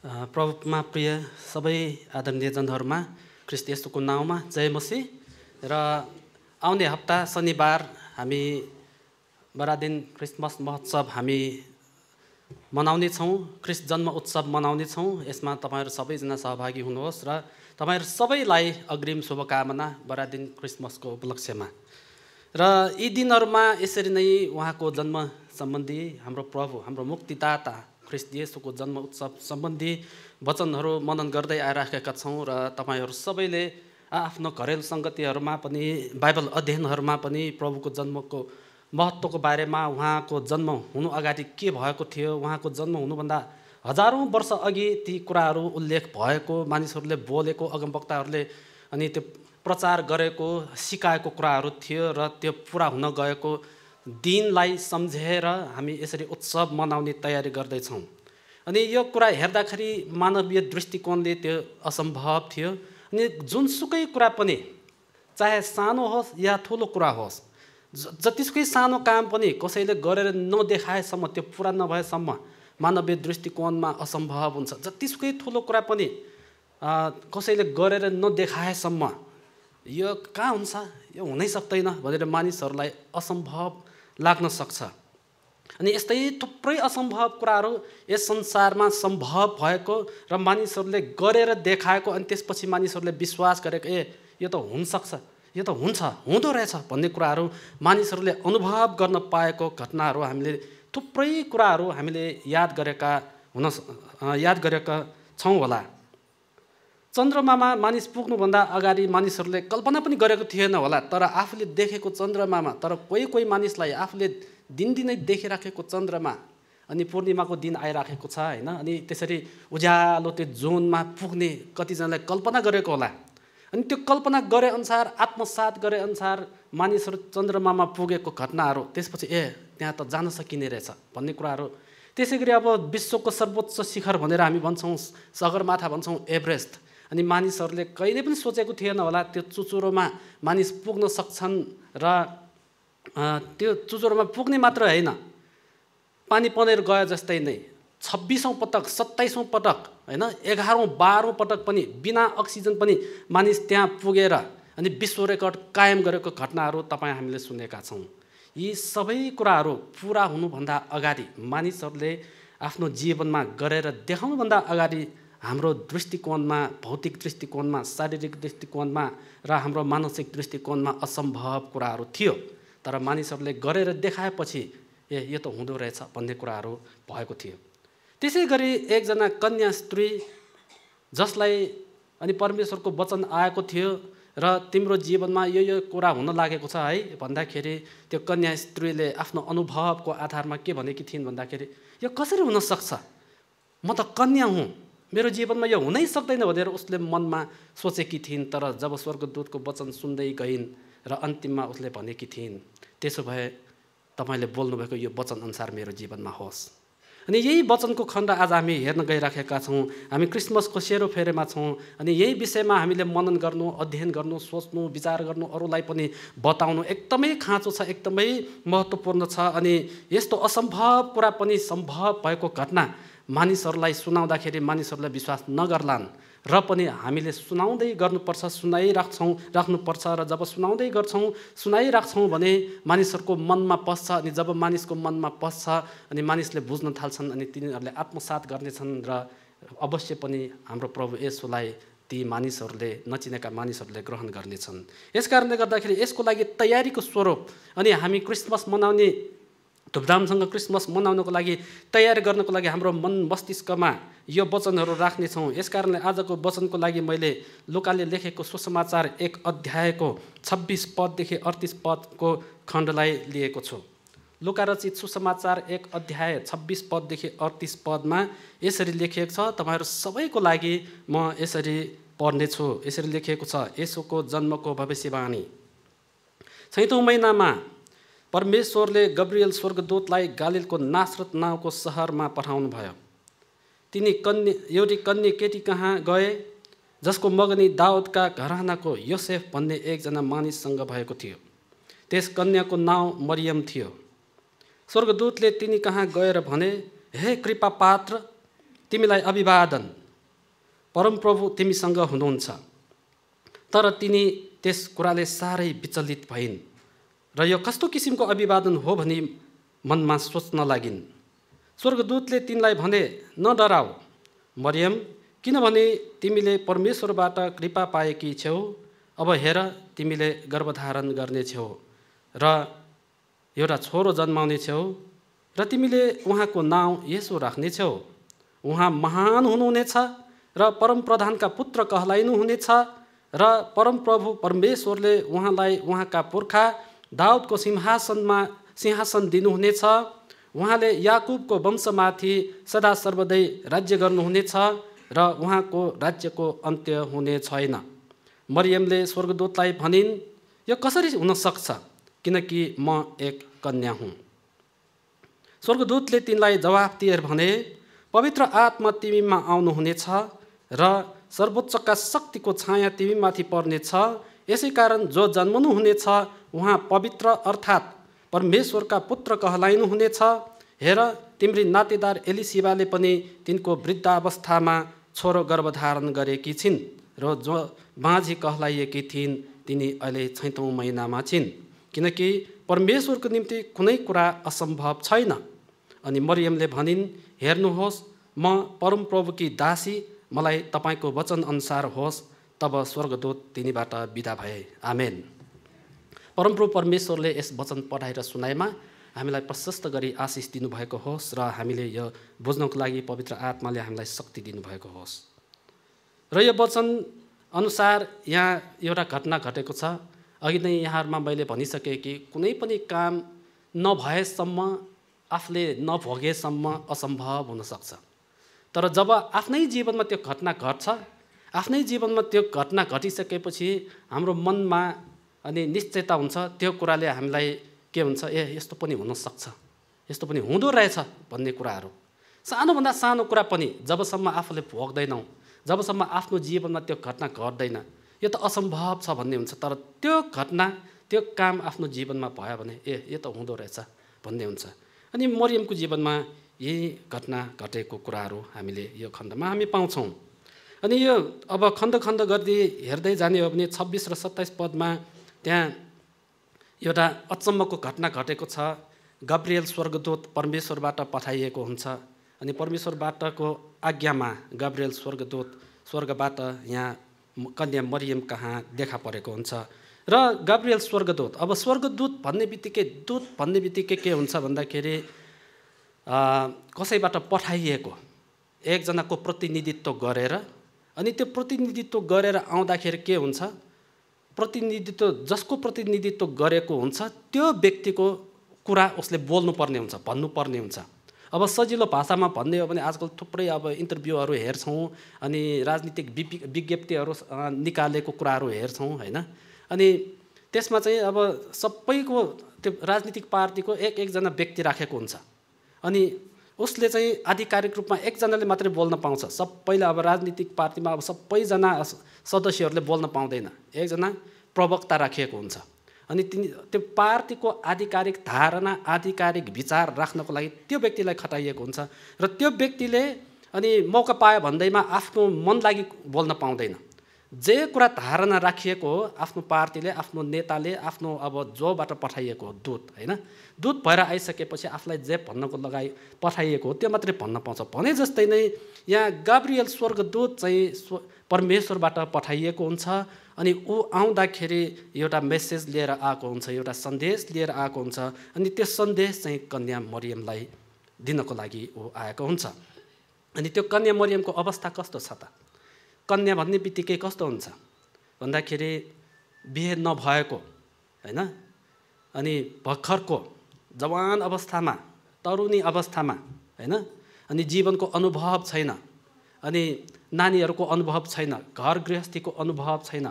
प्रभुमा प्रिय सबै आदरणीय जनहरूमा क्रिस्त यस्तोको नाउँमा जय मसी र आउने हप्ता शनिबार हामी दिन क्रिसमस महोत्सव हामी मनाउने छौँ क्रिस्ट जन्म उत्सव मनाउने छौँ यसमा तपाईँहरू सबैजना सहभागी हुनुहोस् र तपाईँहरू सबैलाई अग्रिम शुभकामना बरादिन क्रिसमसको उपलक्ष्यमा र यी दिनहरूमा यसरी नै उहाँको जन्म सम्बन्धी हाम्रो प्रभु हाम्रो मुक्तिदाता ख्रिस्ट येसुको जन्म उत्सव सम्बन्धी वचनहरू मनन गर्दै आइराखेका छौँ र तपाईँहरू सबैले आफ्नो घरेलु सङ्गतिहरूमा पनि बाइबल अध्ययनहरूमा पनि प्रभुको जन्मको महत्त्वको बारेमा उहाँको जन्म हुनु अगाडि के भएको थियो उहाँको जन्म हुनुभन्दा हजारौँ वर्ष अघि ती कुराहरू उल्लेख भएको मानिसहरूले बोलेको अगमवक्ताहरूले अनि त्यो प्रचार गरेको सिकाएको कुराहरू थियो र त्यो पुरा हुन गएको दिनलाई सम्झेर हामी यसरी उत्सव मनाउने तयारी गर्दैछौँ अनि यो कुरा हेर्दाखेरि मानवीय दृष्टिकोणले त्यो असम्भव थियो अनि जुनसुकै कुरा पनि चाहे सानो होस् या ठुलो कुरा होस् जतिसुकै सानो काम पनि कसैले गरेर नदेखाएसम्म त्यो पुरा नभएसम्म मानवीय दृष्टिकोणमा असम्भव हुन्छ जतिसुकै ठुलो कुरा पनि कसैले गरेर नदेखाएसम्म यो कहाँ हुन्छ यो हुनै सक्दैन भनेर मानिसहरूलाई असम्भव लाग्न सक्छ अनि यस्तै थुप्रै असम्भव कुराहरू यस संसारमा सम्भव भएको र मानिसहरूले गरेर देखाएको अनि त्यसपछि मानिसहरूले विश्वास गरेको ए यो त हुनसक्छ यो त हुन्छ हुँदो रहेछ भन्ने कुराहरू मानिसहरूले अनुभव गर्न पाएको घटनाहरू हामीले थुप्रै कुराहरू हामीले याद गरेका हुन याद गरेका छौँ होला चन्द्रमामा मानिस पुग्नुभन्दा अगाडि मानिसहरूले कल्पना पनि गरेको थिएन होला तर आफूले देखेको चन्द्रमामा तर कोही कोही मानिसलाई आफूले दिनदिनै देखिराखेको चन्द्रमा अनि पूर्णिमाको दिन आइराखेको छ होइन अनि त्यसरी उज्यालो त्यो जोनमा पुग्ने कतिजनालाई कल्पना गरेको होला अनि त्यो कल्पना गरेअनुसार आत्मसात गरेअनुसार मानिसहरू चन्द्रमामा पुगेको घटनाहरू त्यसपछि ए त्यहाँ त जान सकिने रहेछ भन्ने कुराहरू त्यसै गरी अब विश्वको सर्वोच्च शिखर भनेर हामी भन्छौँ सगरमाथा भन्छौँ एभरेस्ट अनि मानिसहरूले कहिले पनि सोचेको थिएन होला त्यो चुचुरोमा मानिस पुग्न सक्छन् र त्यो चुचुरोमा पुग्ने मात्र होइन पानी पनेर गयो जस्तै नै छब्बिसौँ पटक सत्ताइसौँ पटक होइन एघारौँ बाह्रौँ पटक पनि बिना अक्सिजन पनि मानिस त्यहाँ पुगेर अनि विश्व रेकर्ड कायम गरेको घटनाहरू तपाईँ हामीले सुनेका छौँ यी सबै कुराहरू पुरा हुनुभन्दा अगाडि मानिसहरूले आफ्नो जीवनमा गरेर देखाउनुभन्दा अगाडि हाम्रो दृष्टिकोणमा भौतिक दृष्टिकोणमा शारीरिक दृष्टिकोणमा र हाम्रो मानसिक दृष्टिकोणमा असम्भव कुराहरू थियो तर मानिसहरूले गरेर देखाएपछि ए यो त हुँदो रहेछ भन्ने कुराहरू भएको थियो त्यसै गरी एकजना कन्या स्त्री जसलाई अनि परमेश्वरको वचन आएको थियो र तिम्रो जीवनमा यो यो कुरा हुन लागेको छ है भन्दाखेरि त्यो कन्या स्त्रीले आफ्नो अनुभवको आधारमा के भनेकी थिइन् भन्दाखेरि यो कसरी हुनसक्छ म त कन्या हुँ मेरो जीवनमा यो हुनै सक्दैन भनेर उसले मनमा सोचेकी थिइन् तर जब स्वर्गदूतको वचन सुन्दै गइन् र अन्तिममा उसले भनेकी थिइन् त्यसो भए तपाईँले बोल्नुभएको यो वचनअनुसार मेरो जीवनमा होस् अनि यही वचनको खण्ड आज हामी हेर्न गइराखेका छौँ हामी क्रिसमसको सेरो फेरेमा छौँ अनि यही विषयमा हामीले मनन गर्नु अध्ययन गर्नु सोच्नु विचार गर्नु अरूलाई पनि बताउनु एकदमै खाँचो छ एकदमै महत्त्वपूर्ण छ अनि यस्तो असम्भव कुरा पनि सम्भव भएको घटना मानिसहरूलाई सुनाउँदाखेरि मानिसहरूलाई विश्वास नगर्लान् र पनि हामीले सुनाउँदै गर्नुपर्छ सुनाइराख्छौँ राख्नुपर्छ र जब सुनाउँदै गर्छौँ सुनाइराख्छौँ भने मानिसहरूको मनमा पस्छ अनि जब मानिसको मनमा पस्छ अनि मानिसले बुझ्न थाल्छन् अनि तिनीहरूले आत्मसात गर्नेछन् र अवश्य पनि हाम्रो प्रभु यसोलाई ती मानिसहरूले नचिनेका मानिसहरूले ग्रहण गर्नेछन् यस कारणले गर्दाखेरि यसको लागि तयारीको स्वरूप अनि हामी क्रिसमस मनाउने धुमधामसँग क्रिसमस मनाउनको लागि तयार गर्नको लागि हाम्रो मन मस्तिष्कमा यो वचनहरू राख्नेछौँ यसकारणले आजको वचनको लागि मैले लोकाले लेखेको सुसमाचार एक अध्यायको छब्बिस पददेखि अडतिस पदको खण्डलाई लिएको छु लोका रचित सुसमाचार एक अध्याय छब्बिस पददेखि अडतिस पदमा यसरी लेखिएको छ तपाईँहरू सबैको लागि म यसरी पढ्नेछु यसरी लेखिएको छ यसोको जन्मको भविष्यवाणी छैटौँ महिनामा परमेश्वरले गब्रियल स्वर्गदूतलाई गालिलको नासरत नाउँको सहरमा पठाउनुभयो तिनी कन्या एउटी कन्या केटी कहाँ गए जसको मगनी दाउदका घरानाको योसेफ भन्ने एकजना मानिससँग भएको थियो त्यस कन्याको नाउँ मरियम थियो स्वर्गदूतले तिनी कहाँ गएर भने हे कृपा पात्र तिमीलाई अभिवादन परमप्रभु तिमीसँग हुनुहुन्छ तर तिनी त्यस कुराले साह्रै विचलित भइन् र यो कस्तो किसिमको अभिवादन हो भनी मनमा सोच्न लागिन् स्वर्गदूतले तिनलाई भने न नडराऊ मरियम किनभने तिमीले परमेश्वरबाट कृपा पाएकी छेउ अब हेर तिमीले गर्भधारण गर्ने छेउ र एउटा छोरो जन्माउने छेउ र तिमीले उहाँको नाउँ यसो राख्ने छेउ उहाँ महान हुनुहुनेछ र परम प्रधानका पुत्र कहलाइनुहुनेछ र परमप्रभु परमेश्वरले उहाँलाई उहाँका पुर्खा दाउदको सिंहासनमा सिंहासन दिनुहुनेछ उहाँले याकुबको वंशमाथि सदा सर्वदै राज्य गर्नुहुनेछ र उहाँको राज्यको अन्त्य हुने छैन मरियमले स्वर्गदूतलाई भनिन् यो कसरी हुनसक्छ किनकि म एक कन्या हुँ स्वर्गदूतले तिनलाई जवाफ दिएर भने पवित्र आत्मा तिमीमा आउनुहुनेछ र सर्वोच्चका शक्तिको छाया तिमीमाथि पर्नेछ यसै कारण जो जन्मनुहुनेछ उहाँ पवित्र अर्थात् परमेश्वरका पुत्र कहलाइनुहुनेछ हेर तिम्री नातेदार एलिसिबाले पनि तिनको वृद्धावस्थामा छोरो गर्भधारण गरेकी छिन् र जो माझी कहलाइएकी थिइन् तिनी अहिले छैतौँ महिनामा छिन् किनकि परमेश्वरको निम्ति कुनै कुरा असम्भव छैन अनि मरियमले भनिन् हेर्नुहोस् म परम प्रभुकी दासी मलाई तपाईँको वचनअनुसार होस् तब स्वर्गदूत तिनीबाट विदा भए आमेन परमप्रु परमेश्वरले यस वचन पढाएर सुनाएमा हामीलाई प्रशस्त गरी आशिष दिनुभएको होस् र हामीले यो बुझ्नको लागि पवित्र आत्माले हामीलाई शक्ति दिनुभएको होस् र यो वचन अनुसार यहाँ एउटा घटना घटेको छ अघि नै यहाँहरूमा मैले भनिसकेँ कि कुनै पनि काम नभएसम्म आफूले नभोगेसम्म असम्भव हुनसक्छ तर जब आफ्नै जीवनमा त्यो घटना घट्छ आफ्नै जीवनमा त्यो घटना घटिसकेपछि हाम्रो मनमा अनि निश्चयता हुन्छ त्यो कुराले हामीलाई के हुन्छ ए यस्तो पनि हुनसक्छ यस्तो पनि हुँदो रहेछ भन्ने कुराहरू सानोभन्दा सानो कुरा पनि जबसम्म आफूले भोग्दैनौँ जबसम्म आफ्नो जीवनमा त्यो घटना घट्दैन यो त असम्भव छ भन्ने हुन्छ तर त्यो घटना त्यो काम आफ्नो जीवनमा भयो भने ए यो त हुँदो रहेछ भन्ने हुन्छ अनि मरियमको जीवनमा यही घटना घटेको कुराहरू हामीले यो खण्डमा हामी पाउँछौँ अनि यो अब खण्ड खण्ड गर्दै हेर्दै जाने हो भने छब्बिस र सत्ताइस पदमा त्यहाँ एउटा अचम्मको घटना घटेको छ गब्रियल स्वर्गदूत परमेश्वरबाट पठाइएको हुन्छ अनि परमेश्वरबाटको आज्ञामा गब्रियल स्वर्गदूत स्वर्गबाट यहाँ कन्या मरियम कहाँ देखा परेको हुन्छ र गब्रियल स्वर्गदूत अब स्वर्गदूत भन्ने बित्तिकै दूत भन्ने बित्तिकै के हुन्छ भन्दाखेरि कसैबाट पठाइएको एकजनाको प्रतिनिधित्व गरेर अनि त्यो प्रतिनिधित्व गरेर आउँदाखेरि के हुन्छ प्रतिनिधित्व जसको प्रतिनिधित्व गरेको हुन्छ त्यो व्यक्तिको कुरा उसले बोल्नुपर्ने हुन्छ भन्नुपर्ने हुन्छ अब सजिलो भाषामा भन्ने हो भने आजकल थुप्रै अब इन्टरभ्यूहरू हेर्छौँ अनि राजनीतिक विज्ञप्तिहरू निकालेको कुराहरू हेर्छौँ होइन अनि त्यसमा चाहिँ अब सबैको त्यो राजनीतिक पार्टीको एक एकजना व्यक्ति राखेको हुन्छ अनि उसले चाहिँ आधिकारिक रूपमा एकजनाले मात्रै बोल्न पाउँछ सबैले अब राजनीतिक पार्टीमा अब सबैजना सदस्यहरूले बोल्न पाउँदैन एकजना प्रवक्ता राखिएको हुन्छ अनि तिनी त्यो पार्टीको आधिकारिक धारणा आधिकारिक विचार राख्नको लागि त्यो व्यक्तिलाई खटाइएको हुन्छ र त्यो व्यक्तिले अनि मौका पायो भन्दैमा आफ्नो मन लागि बोल्न पाउँदैन जे कुरा धारणा राखिएको हो आफ्नो पार्टीले आफ्नो नेताले आफ्नो अब जोबाट पठाइएको हो दुध होइन दुध भएर आइसकेपछि आफूलाई जे भन्नको लगाइ पठाइएको हो त्यो मात्रै भन्न पाउँछ भने जस्तै नै यहाँ गाब्रियल स्वर्गदूत चाहिँ स्व परमेश्वरबाट पठाइएको हुन्छ अनि ऊ आउँदाखेरि एउटा मेसेज लिएर आएको हुन्छ एउटा सन्देश लिएर आएको हुन्छ अनि त्यो सन्देश चाहिँ कन्या मरियमलाई दिनको लागि ऊ आएको हुन्छ अनि त्यो कन्या मरियमको अवस्था कस्तो छ त कन्या भन्ने बित्तिकै कस्तो हुन्छ भन्दाखेरि बिहे नभएको होइन अनि भर्खरको जवान अवस्थामा तरुणी अवस्थामा होइन अनि जीवनको अनुभव छैन अनि नानीहरूको अनुभव छैन घर गृहस्थीको अनुभव छैन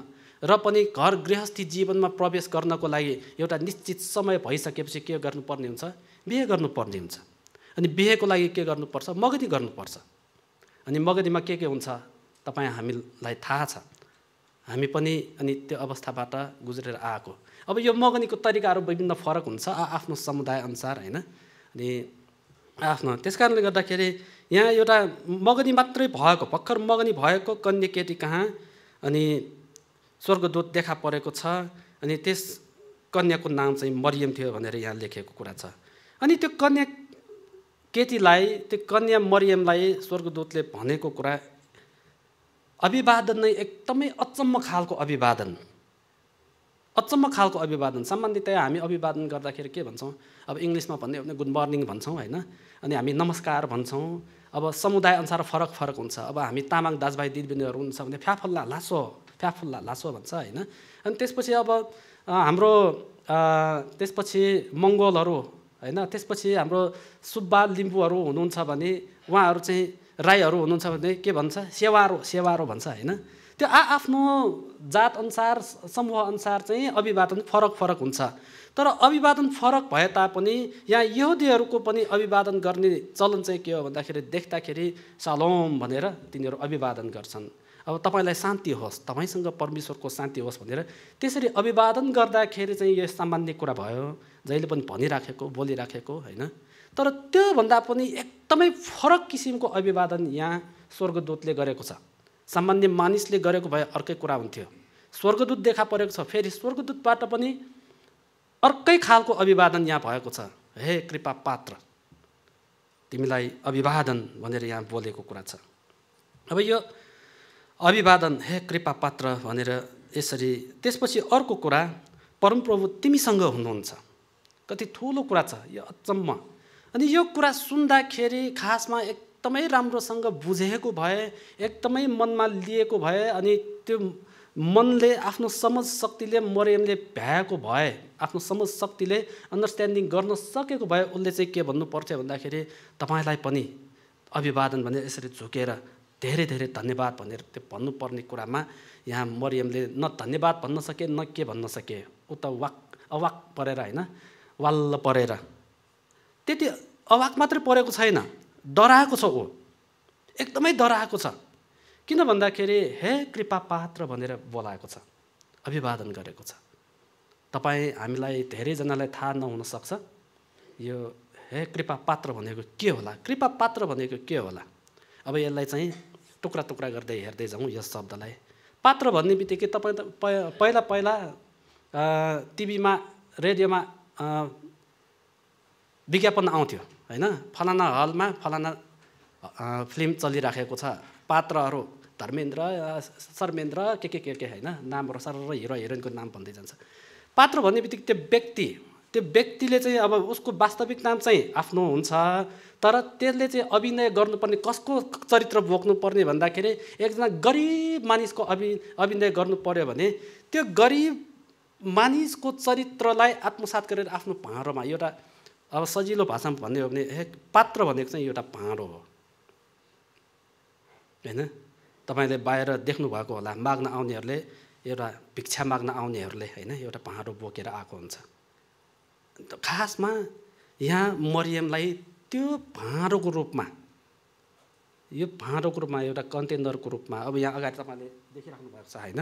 र पनि घर गृहस्थी जीवनमा प्रवेश गर्नको लागि एउटा निश्चित समय भइसकेपछि के गर्नुपर्ने हुन्छ बिहे गर्नुपर्ने हुन्छ अनि बिहेको लागि के गर्नुपर्छ मगनी गर्नुपर्छ अनि मगनीमा के के हुन्छ तपाईँ हामीलाई थाहा छ हामी पनि अनि त्यो अवस्थाबाट गुज्रेर आएको अब यो मगनीको तरिकाहरू विभिन्न फरक हुन्छ आफ्नो समुदायअनुसार होइन अनि आफ्नो त्यस कारणले गर्दाखेरि यहाँ एउटा मगनी मात्रै भएको भर्खर मगनी भएको कन्या केटी कहाँ अनि स्वर्गदूत देखा परेको छ अनि त्यस कन्याको नाम चाहिँ मरियम थियो भनेर यहाँ लेखेको कुरा छ अनि त्यो कन्या केटीलाई त्यो कन्या मरियमलाई स्वर्गदूतले भनेको कुरा अभिवादन नै एकदमै अचम्म खालको अभिवादन अचम्म खालको अभिवादन सामान्यतया हामी अभिवादन गर्दाखेरि के भन्छौँ अब इङ्ग्लिसमा भन्यो भने गुड मर्निङ भन्छौँ होइन अनि हामी नमस्कार भन्छौँ अब समुदाय अनुसार फरक फरक हुन्छ अब हामी तामाङ दाजुभाइ दिदीबहिनीहरू हुन्छ भने फ्याफल्ला लासो फ्याफुल्ला लासो भन्छ होइन अनि त्यसपछि अब हाम्रो त्यसपछि मङ्गोलहरू होइन त्यसपछि हाम्रो सुब्बा लिम्बूहरू हुनुहुन्छ भने उहाँहरू चाहिँ राईहरू हुनुहुन्छ भने के भन्छ सेवारो सेवारो भन्छ होइन त्यो आ आआफ्नो जातअनुसार अनुसार चाहिँ अभिवादन फरक फरक हुन्छ तर अभिवादन फरक भए तापनि यहाँ यहुदीहरूको पनि अभिवादन गर्ने चलन चाहिँ के हो भन्दाखेरि देख्दाखेरि सालोम भनेर तिनीहरू अभिवादन गर्छन् अब तपाईँलाई शान्ति होस् तपाईँसँग परमेश्वरको शान्ति होस् भनेर त्यसरी अभिवादन गर्दाखेरि चाहिँ यो सामान्य कुरा भयो जहिले पनि भनिराखेको बोलिराखेको होइन तर त्योभन्दा पनि एकदमै फरक किसिमको अभिवादन यहाँ स्वर्गदूतले गरेको छ सामान्य मानिसले गरेको भए अर्कै कुरा हुन्थ्यो स्वर्गदूत देखा परेको छ फेरि स्वर्गदूतबाट पनि अर्कै खालको अभिवादन यहाँ भएको छ हे कृपा पात्र तिमीलाई अभिवादन भनेर यहाँ बोलेको कुरा छ अब यो अभिवादन हे कृपा पात्र भनेर यसरी त्यसपछि अर्को कुरा परमप्रभु तिमीसँग हुनुहुन्छ कति ठुलो कुरा छ यो अचम्म अनि यो कुरा सुन्दाखेरि खासमा एकदमै राम्रोसँग बुझेको भए एकदमै मनमा लिएको भए अनि त्यो मनले आफ्नो समझ शक्तिले मरियमले भ्याएको भए आफ्नो समझ शक्तिले अन्डरस्ट्यान्डिङ गर्न सकेको भए उसले चाहिँ के भन्नु पर्थ्यो भन्दाखेरि तपाईँलाई पनि अभिवादन भनेर यसरी झुकेर धेरै धेरै धन्यवाद भनेर त्यो भन्नुपर्ने कुरामा यहाँ मरियमले न धन्यवाद भन्न सके न के भन्न सके ऊ त वाक अवाक परेर होइन वाल्ल परेर त्यति अभाग मात्रै परेको छैन डराएको छ ऊ एकदमै डराएको छ किन भन्दाखेरि हे कृपा पात्र भनेर बोलाएको छ अभिवादन गरेको छ तपाईँ हामीलाई धेरैजनालाई थाहा नहुनसक्छ यो हे कृपा पात्र भनेको के होला कृपा पात्र भनेको के होला अब यसलाई चाहिँ टुक्रा टुक्रा गर्दै हेर्दै जाउँ यस शब्दलाई पात्र भन्ने बित्तिकै तपाईँ त पहिला पहिला टिभीमा रेडियोमा विज्ञापन आउँथ्यो होइन फलाना हलमा फलाना फिल्म चलिराखेको छ पात्रहरू धर्मेन्द्र शर्मेन्द्र के के के के होइन नामहरू सर र हिरो हिरोइनको नाम भन्दै जान्छ पात्र भन्ने बित्तिकै त्यो व्यक्ति त्यो व्यक्तिले चाहिँ अब उसको वास्तविक नाम चाहिँ आफ्नो हुन्छ तर त्यसले चाहिँ अभिनय गर्नुपर्ने कसको चरित्र बोक्नुपर्ने भन्दाखेरि एकजना गरिब मानिसको अभि अभिनय गर्नु पऱ्यो भने त्यो गरिब मानिसको चरित्रलाई आत्मसात गरेर आफ्नो भाँडोमा एउटा अब सजिलो भाषामा भन्ने हो भने ए पात्र भनेको चाहिँ एउटा भाँडो हो होइन तपाईँले बाहिर देख्नुभएको होला माग्न आउनेहरूले एउटा भिक्षा माग्न आउनेहरूले होइन एउटा भाँडो बोकेर आएको हुन्छ खासमा यहाँ मरियमलाई त्यो भाँडोको रूपमा यो भाँडोको रूपमा एउटा कन्टेनरको रूपमा अब यहाँ अगाडि तपाईँले देखिराख्नु भएको छ होइन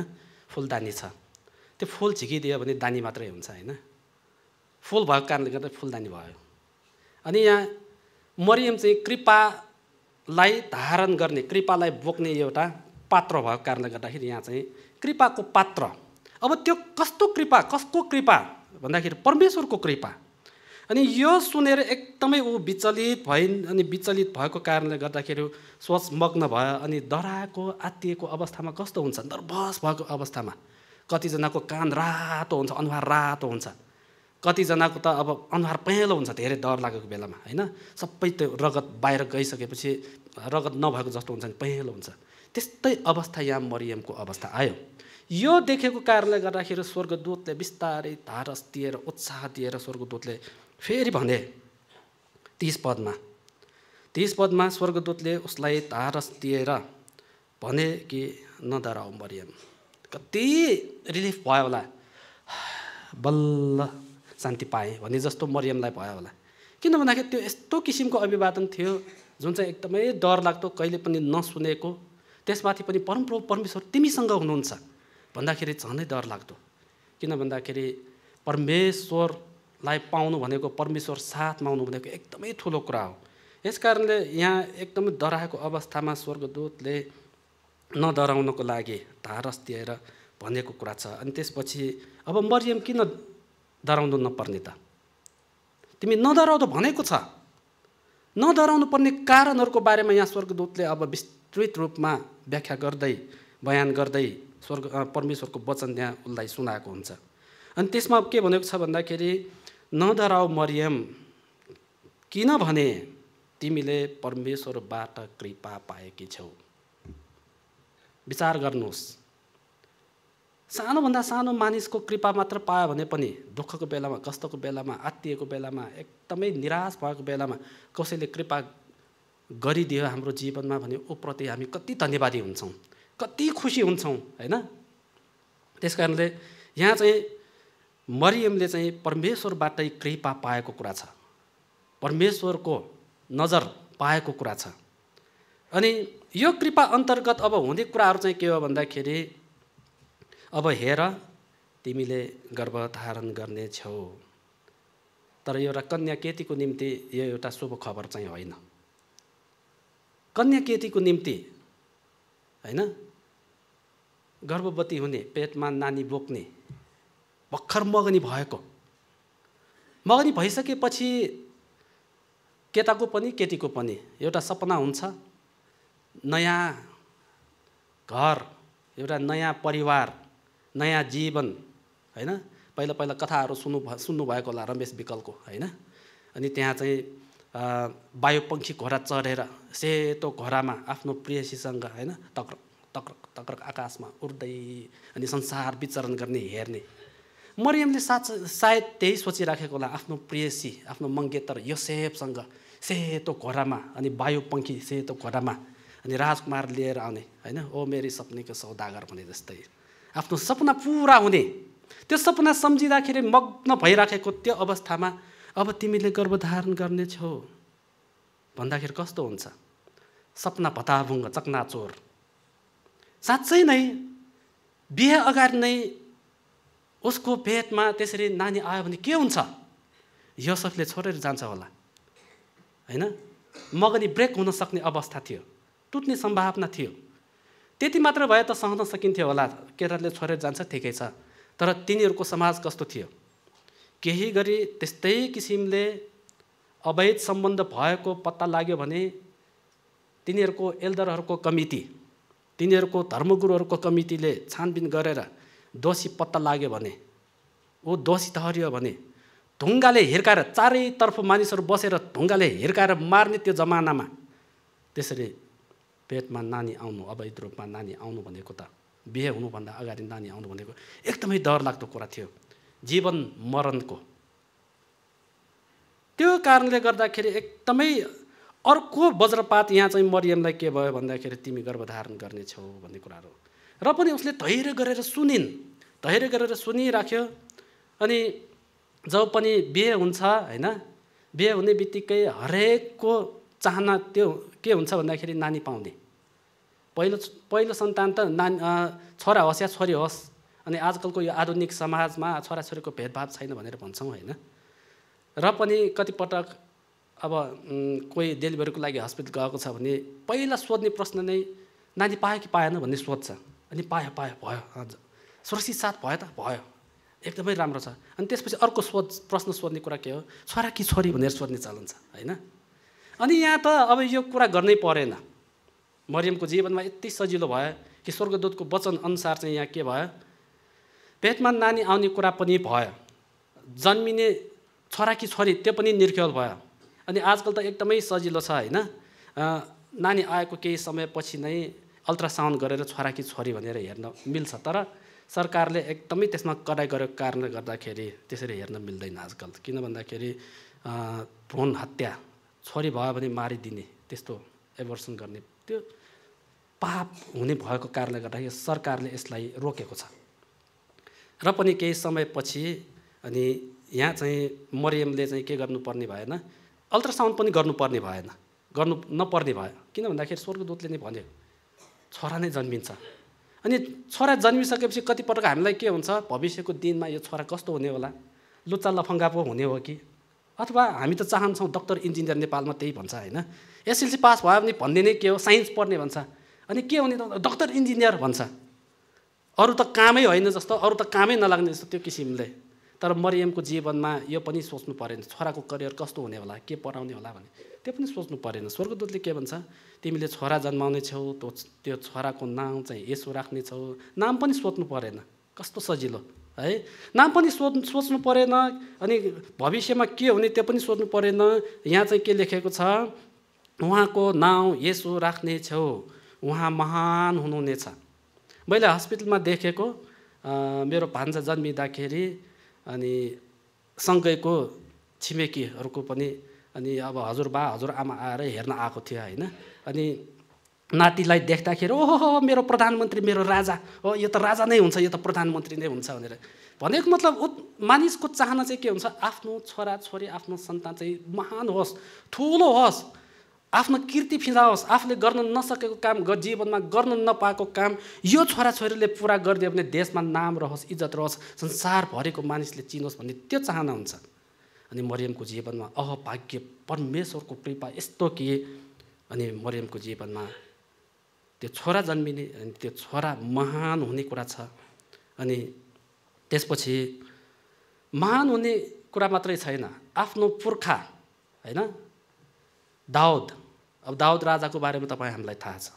फुलदानी छ त्यो फुल झिकिदियो भने दानी मात्रै हुन्छ होइन फुल भएको कारणले गर्दा फुलदानी भयो अनि यहाँ मरियम चाहिँ कृपालाई धारण गर्ने कृपालाई बोक्ने एउटा पात्र भएको कारणले गर्दाखेरि यहाँ चाहिँ कृपाको पात्र अब त्यो कस्तो कृपा कसको कृपा भन्दाखेरि परमेश्वरको कृपा अनि यो सुनेर एकदमै ऊ विचलित भइन् अनि विचलित भएको कारणले गर्दाखेरि सोचमग्न भयो अनि डराएको आत्तिएको अवस्थामा कस्तो हुन्छ नर्भस भएको अवस्थामा कतिजनाको कान रातो हुन्छ अनुहार रातो हुन्छ कतिजनाको त अब अनुहार पहेँलो हुन्छ धेरै डर लागेको बेलामा होइन सबै त्यो रगत बाहिर गइसकेपछि रगत नभएको जस्तो हुन्छ नि पहेँलो हुन्छ त्यस्तै अवस्था यहाँ मरियमको अवस्था आयो यो देखेको कारणले गर्दाखेरि स्वर्गदूतले बिस्तारै धारस दिएर उत्साह दिएर स्वर्गदूतले फेरि भने तिस पदमा तिस पदमा स्वर्गदूतले उसलाई धारस दिएर भने कि नडराउ मरियम कति रिलिफ भयो होला बल्ल शान्ति पाएँ भने जस्तो मरियमलाई भयो होला किन भन्दाखेरि त्यो यस्तो किसिमको अभिवादन थियो जुन चाहिँ एकदमै डर लाग्दो कहिले पनि नसुनेको त्यसमाथि पनि परमप्रभु परमेश्वर तिमीसँग हुनुहुन्छ भन्दाखेरि झनै डर लाग्दो किन भन्दाखेरि परमेश्वरलाई पाउनु भनेको परमेश्वर साथमा आउनु भनेको एकदमै ठुलो कुरा हो यसकारणले यहाँ एकदमै डराएको अवस्थामा स्वर्गदूतले नडराउनको लागि धारस दिएर भनेको कुरा छ अनि त्यसपछि अब मरियम किन डराउनु नपर्ने त तिमी नडराउ त भनेको छ नडराउनु पर्ने कारणहरूको बारेमा यहाँ स्वर्गदूतले अब विस्तृत रूपमा व्याख्या गर्दै बयान गर्दै स्वर्ग परमेश्वरको वचन त्यहाँ उसलाई सुनाएको हुन्छ अनि त्यसमा के भनेको छ भन्दाखेरि नडराउ मरियम किनभने तिमीले परमेश्वरबाट कृपा पाएकी छौ विचार गर्नुहोस् सानोभन्दा सानो मानिसको कृपा मात्र पायो भने पनि दुःखको बेलामा कष्टको बेलामा आत्तिएको बेलामा एकदमै निराश भएको बेलामा कसैले कृपा गरिदियो हाम्रो जीवनमा भने ऊप्रति हामी कति धन्यवादी हुन्छौँ कति खुसी हुन्छौँ होइन त्यस कारणले यहाँ चाहिँ मरियमले चाहिँ परमेश्वरबाटै कृपा पाएको कुरा छ परमेश्वरको नजर पाएको कुरा छ अनि यो कृपा अन्तर्गत अब हुने कुराहरू चाहिँ के हो भन्दाखेरि अब हेर तिमीले गर्भ धारण गर्नेछौ तर एउटा कन्या केटीको निम्ति यो एउटा शुभ खबर चाहिँ होइन कन्या केटीको निम्ति होइन गर्भवती हुने पेटमा नानी बोक्ने भर्खर मगनी भएको मगनी भइसकेपछि केटाको पनि केटीको पनि एउटा सपना हुन्छ नयाँ घर एउटा नयाँ परिवार नयाँ जीवन होइन पहिला पहिला कथाहरू सुन्नु सुन्नुभएको होला रमेश विकलको होइन अनि त्यहाँ चाहिँ वायुपङ्खी घोडा चढेर सेतो घोडामा आफ्नो प्रेयसीसँग होइन तक्रक तक्रक तक्रक आकाशमा उड्दै अनि संसार विचरण गर्ने हेर्ने मरियमले सा सायद त्यही सोचिराखेको होला आफ्नो प्रियसी आफ्नो मङ्गेतर योसेफसँग सेतो घोडामा अनि वायुपङ्खी सेतो घोडामा अनि राजकुमार लिएर आउने होइन ओ मेरी सपनीको सौदागर भने जस्तै आफ्नो सपना पुरा हुने त्यो सपना सम्झिँदाखेरि मग्न भइराखेको त्यो अवस्थामा अब तिमीले गर्भधारण गर्नेछौ भन्दाखेरि कस्तो हुन्छ सपना भताभुङ्ग चकनाचोर साँच्चै नै बिहे अगाडि नै उसको पेटमा त्यसरी नानी आयो भने के हुन्छ यो सबले छोडेर जान्छ होला होइन मगनी ब्रेक हुन सक्ने अवस्था थियो टुट्ने सम्भावना थियो त्यति मात्र भए त सहन सकिन्थ्यो होला केटाले छोडेर जान्छ ठिकै छ तर तिनीहरूको समाज कस्तो थियो केही गरी त्यस्तै किसिमले अवैध सम्बन्ध भएको पत्ता लाग्यो भने तिनीहरूको एल्डरहरूको कमिटी तिनीहरूको धर्मगुरुहरूको कमिटीले छानबिन गरेर दोषी पत्ता लाग्यो भने ऊ दोषी ठहरियो भने ढुङ्गाले हिर्काएर चारैतर्फ मानिसहरू बसेर ढुङ्गाले हिर्काएर मार्ने त्यो जमानामा त्यसरी पेटमा नानी आउनु अवैध रूपमा नानी आउनु भनेको त बिहे हुनुभन्दा अगाडि नानी आउनु भनेको एकदमै डरलाग्दो कुरा थियो जीवन मरणको त्यो कारणले गर्दाखेरि एकदमै अर्को वज्रपात यहाँ चाहिँ मरियमलाई के भयो भन्दाखेरि तिमी गर्भधारण गर्ने छौ भन्ने कुराहरू र पनि उसले धैर्य गरेर सुनिन् धैर्य गरेर सुनिराख्यो अनि जब पनि बिहे हुन्छ होइन बिहे हुने बित्तिकै हरेकको चाहना त्यो के हुन्छ भन्दाखेरि नानी पाउने पहिलो पहिलो सन्तान त नानी छोरा होस् या छोरी होस् अनि आजकलको यो आधुनिक समाजमा छोराछोरीको भेदभाव छैन भनेर भन्छौँ होइन र पनि कतिपटक अब कोही डेलिभरीको लागि हस्पिटल गएको छ भने पहिला सोध्ने प्रश्न नै नानी पायो कि पाएन भन्ने सोध्छ अनि पायो पायो भयो हजुर सुरक्षित साथ भयो त भयो एकदमै राम्रो छ अनि त्यसपछि अर्को सोध प्रश्न सोध्ने कुरा के हो छोरा कि छोरी भनेर सोध्ने चलन छ होइन अनि यहाँ त अब यो कुरा गर्नै परेन मरियमको जीवनमा यति सजिलो भयो कि स्वर्गदूतको वचन अनुसार चाहिँ यहाँ के भयो पेटमा नानी आउने कुरा पनि भयो जन्मिने छोरा कि छोरी त्यो पनि निर्ख्यल भयो अनि आजकल त एकदमै सजिलो छ होइन नानी आएको केही समयपछि नै अल्ट्रासाउन्ड गरेर छोरा कि छोरी भनेर हेर्न मिल्छ तर सरकारले एकदमै त्यसमा कडाइ गरेको कारणले गर्दाखेरि त्यसरी हेर्न मिल्दैन आजकल किन भन्दाखेरि भ्रूण हत्या छोरी भयो भने मारिदिने त्यस्तो एभर्सन गर्ने त्यो पाप हुने भएको कारणले गर्दाखेरि सरकारले यसलाई रोकेको छ र पनि केही समयपछि अनि यहाँ चाहिँ मरियमले चाहिँ के गर्नुपर्ने भएन अल्ट्रासाउन्ड पनि गर्नुपर्ने भएन गर्नु नपर्ने भयो किन भन्दाखेरि स्वर्गदूतले नै भन्यो छोरा नै जन्मिन्छ अनि छोरा जन्मिसकेपछि कतिपटक हामीलाई के हुन्छ भविष्यको दिनमा यो छोरा कस्तो हुने होला लुच्चा लफङ्गा पो हुने हो कि अथवा हामी त चाहन्छौँ डक्टर इन्जिनियर नेपालमा त्यही भन्छ होइन एसएलसी पास भयो भने भन्ने नै के हो साइन्स पढ्ने भन्छ अनि के हुने त डक्टर इन्जिनियर भन्छ अरू त कामै होइन जस्तो अरू त कामै नलाग्ने जस्तो त्यो किसिमले तर मरियमको जीवनमा यो पनि सोच्नु परेन छोराको करियर कस्तो हुने होला के पढाउने होला भने त्यो पनि सोच्नु परेन स्वर्गदूतले के भन्छ तिमीले छोरा जन्माउने छौ त्यो छोराको नाम चाहिँ यसो राख्ने छौ नाम पनि सोच्नु परेन कस्तो सजिलो है नाम पनि सोध सोच्नु परेन अनि भविष्यमा के हुने त्यो पनि सोध्नु परेन यहाँ चाहिँ के लेखेको छ उहाँको नाउँ यसो राख्ने छेउ उहाँ महान हुनुहुनेछ मैले हस्पिटलमा देखेको मेरो भान्जा जन्मिँदाखेरि अनि सँगैको छिमेकीहरूको पनि अनि अब हजुरबा हजुरआमा आएर हेर्न आएको थियो होइन अनि नातिलाई देख्दाखेरि ओहो मेरो प्रधानमन्त्री मेरो राजा हो यो त राजा नै हुन्छ यो त प्रधानमन्त्री नै हुन्छ भनेर भनेको मतलब उ मानिसको चाहना चाहिँ के हुन्छ आफ्नो छोरा छोरी आफ्नो सन्तान चाहिँ महान होस् ठुलो होस् आफ्नो कीर्ति फिजा आफूले गर्न नसकेको काम जीवनमा गर्न नपाएको काम यो छोराछोरीले पुरा गरिदियो भने देशमा नाम रहोस् इज्जत रहोस् संसारभरिको मानिसले चिनोस् भन्ने त्यो चाहना हुन्छ अनि मरियमको जीवनमा अहभाग्य परमेश्वरको कृपा यस्तो के अनि मरियमको जीवनमा त्यो छोरा जन्मिने अनि त्यो छोरा महान हुने कुरा छ अनि त्यसपछि महान हुने कुरा मात्रै छैन आफ्नो पुर्खा होइन दाउद अब दाउद राजाको बारेमा तपाईँ हामीलाई थाहा छ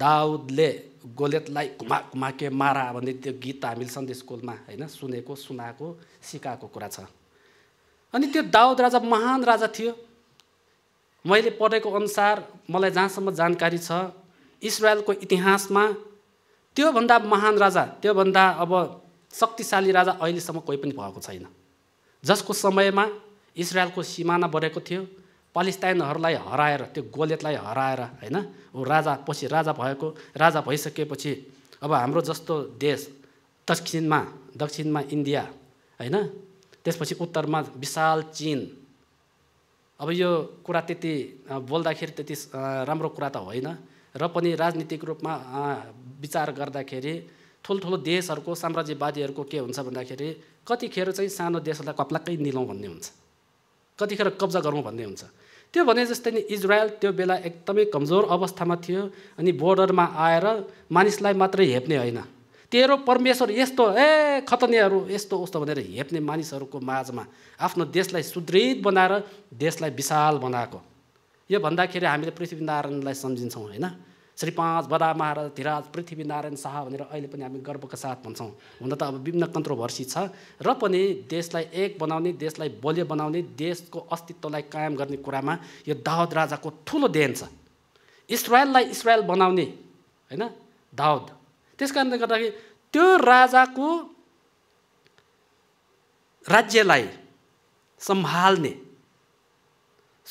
दाउदले गोलेतलाई घुमा घुमाके मारा भन्ने त्यो गीत हामीले सन्देश स्कुलमा होइन सुनेको सुनाएको सिकाएको कुरा छ अनि त्यो दाउद राजा महान राजा थियो मैले पढेको अनुसार मलाई जहाँसम्म जानकारी छ इसरायलको इतिहासमा त्योभन्दा महान राजा त्योभन्दा अब शक्तिशाली राजा अहिलेसम्म कोही पनि भएको छैन जसको समयमा इजरायलको सिमाना बढेको थियो पालिस्ताइनहरूलाई हराएर त्यो गोलेतलाई हराएर होइन ऊ राजा पछि राजा भएको राजा भइसकेपछि अब हाम्रो जस्तो देश दक्षिणमा दक्षिणमा इन्डिया होइन त्यसपछि उत्तरमा विशाल चिन अब यो कुरा त्यति बोल्दाखेरि त्यति राम्रो कुरा त होइन र पनि राजनीतिक रूपमा विचार गर्दाखेरि ठुल्ठुलो देशहरूको साम्राज्यवादीहरूको के हुन्छ भन्दाखेरि कतिखेर चाहिँ सानो देशहरूलाई कप्लाक्कै निलौँ भन्ने हुन्छ कतिखेर कब्जा गरौँ भन्ने हुन्छ त्यो भने जस्तै नि इजरायल त्यो बेला एकदमै कमजोर अवस्थामा थियो अनि बोर्डरमा आएर मानिसलाई मात्रै हेप्ने होइन तेरो परमेश्वर यस्तो ए खतनेहरू यस्तो उस्तो भनेर हेप्ने मानिसहरूको माझमा आफ्नो देशलाई सुदृढ बनाएर देशलाई विशाल बनाएको यो भन्दाखेरि हामीले पृथ्वीनारायणलाई सम्झिन्छौँ होइन श्री पाँच बडा महाराज धिराज पृथ्वीनारायण शाह भनेर अहिले पनि हामी गर्वका साथ भन्छौँ हुन त अब विभिन्न कन्ट्रोभर्सी छ र पनि देशलाई एक बनाउने देशलाई बलियो बनाउने देशको अस्तित्वलाई कायम गर्ने कुरामा यो दाउद राजाको ठुलो देन छ इसरायललाई इसरायल बनाउने होइन दाउद त्यस कारणले गर्दाखेरि त्यो राजाको राज्यलाई सम्हाल्ने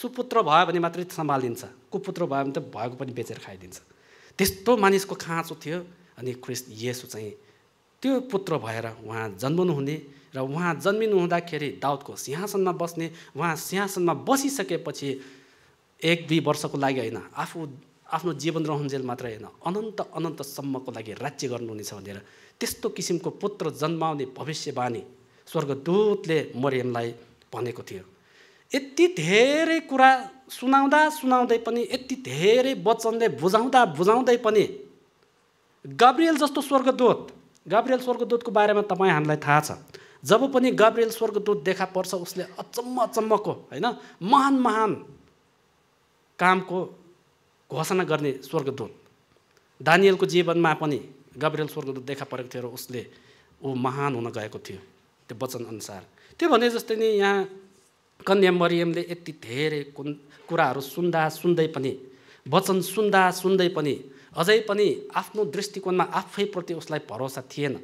सुपुत्र भयो भने मात्रै सम्हालिन्छ कुपुत्र भयो भने त भएको पनि बेचेर खाइदिन्छ त्यस्तो मानिसको खाँचो थियो अनि ख्रिस्ट यसो चाहिँ त्यो पुत्र भएर उहाँ जन्मनुहुने र उहाँ जन्मिनु हुँदाखेरि दाउदको सिंहासनमा बस्ने उहाँ सिंहासनमा बसिसकेपछि एक दुई वर्षको लागि होइन आफू आफ्नो जीवन रहन्जेल मात्र होइन अनन्त अनन्तसम्मको लागि राज्य गर्नुहुनेछ भनेर त्यस्तो किसिमको पुत्र जन्माउने भविष्यवाणी स्वर्गदूतले मरियमलाई भनेको थियो यति धेरै कुरा सुनाउँदा सुनाउँदै पनि यति धेरै वचनले बुझाउँदा बुझाउँदै पनि गाब्रियल जस्तो स्वर्गदूत गाब्रियल स्वर्गदूतको बारेमा तपाईँ हामीलाई थाहा छ जब पनि गाब्रियल स्वर्गदूत देखा पर्छ उसले अचम्म अचम्मको होइन महान महान कामको घोषणा गर्ने स्वर्गदूत दानियलको जीवनमा पनि गब्रेल स्वर्गदूत देखा परेको थियो र उसले ऊ महान हुन गएको थियो त्यो वचनअनुसार त्यो भने जस्तै नै यहाँ कन्या मरियमले यति धेरै कुन कुराहरू सुन्दा सुन्दै पनि वचन सुन्दा सुन्दै पनि अझै पनि आफ्नो दृष्टिकोणमा आफैप्रति उसलाई भरोसा थिएन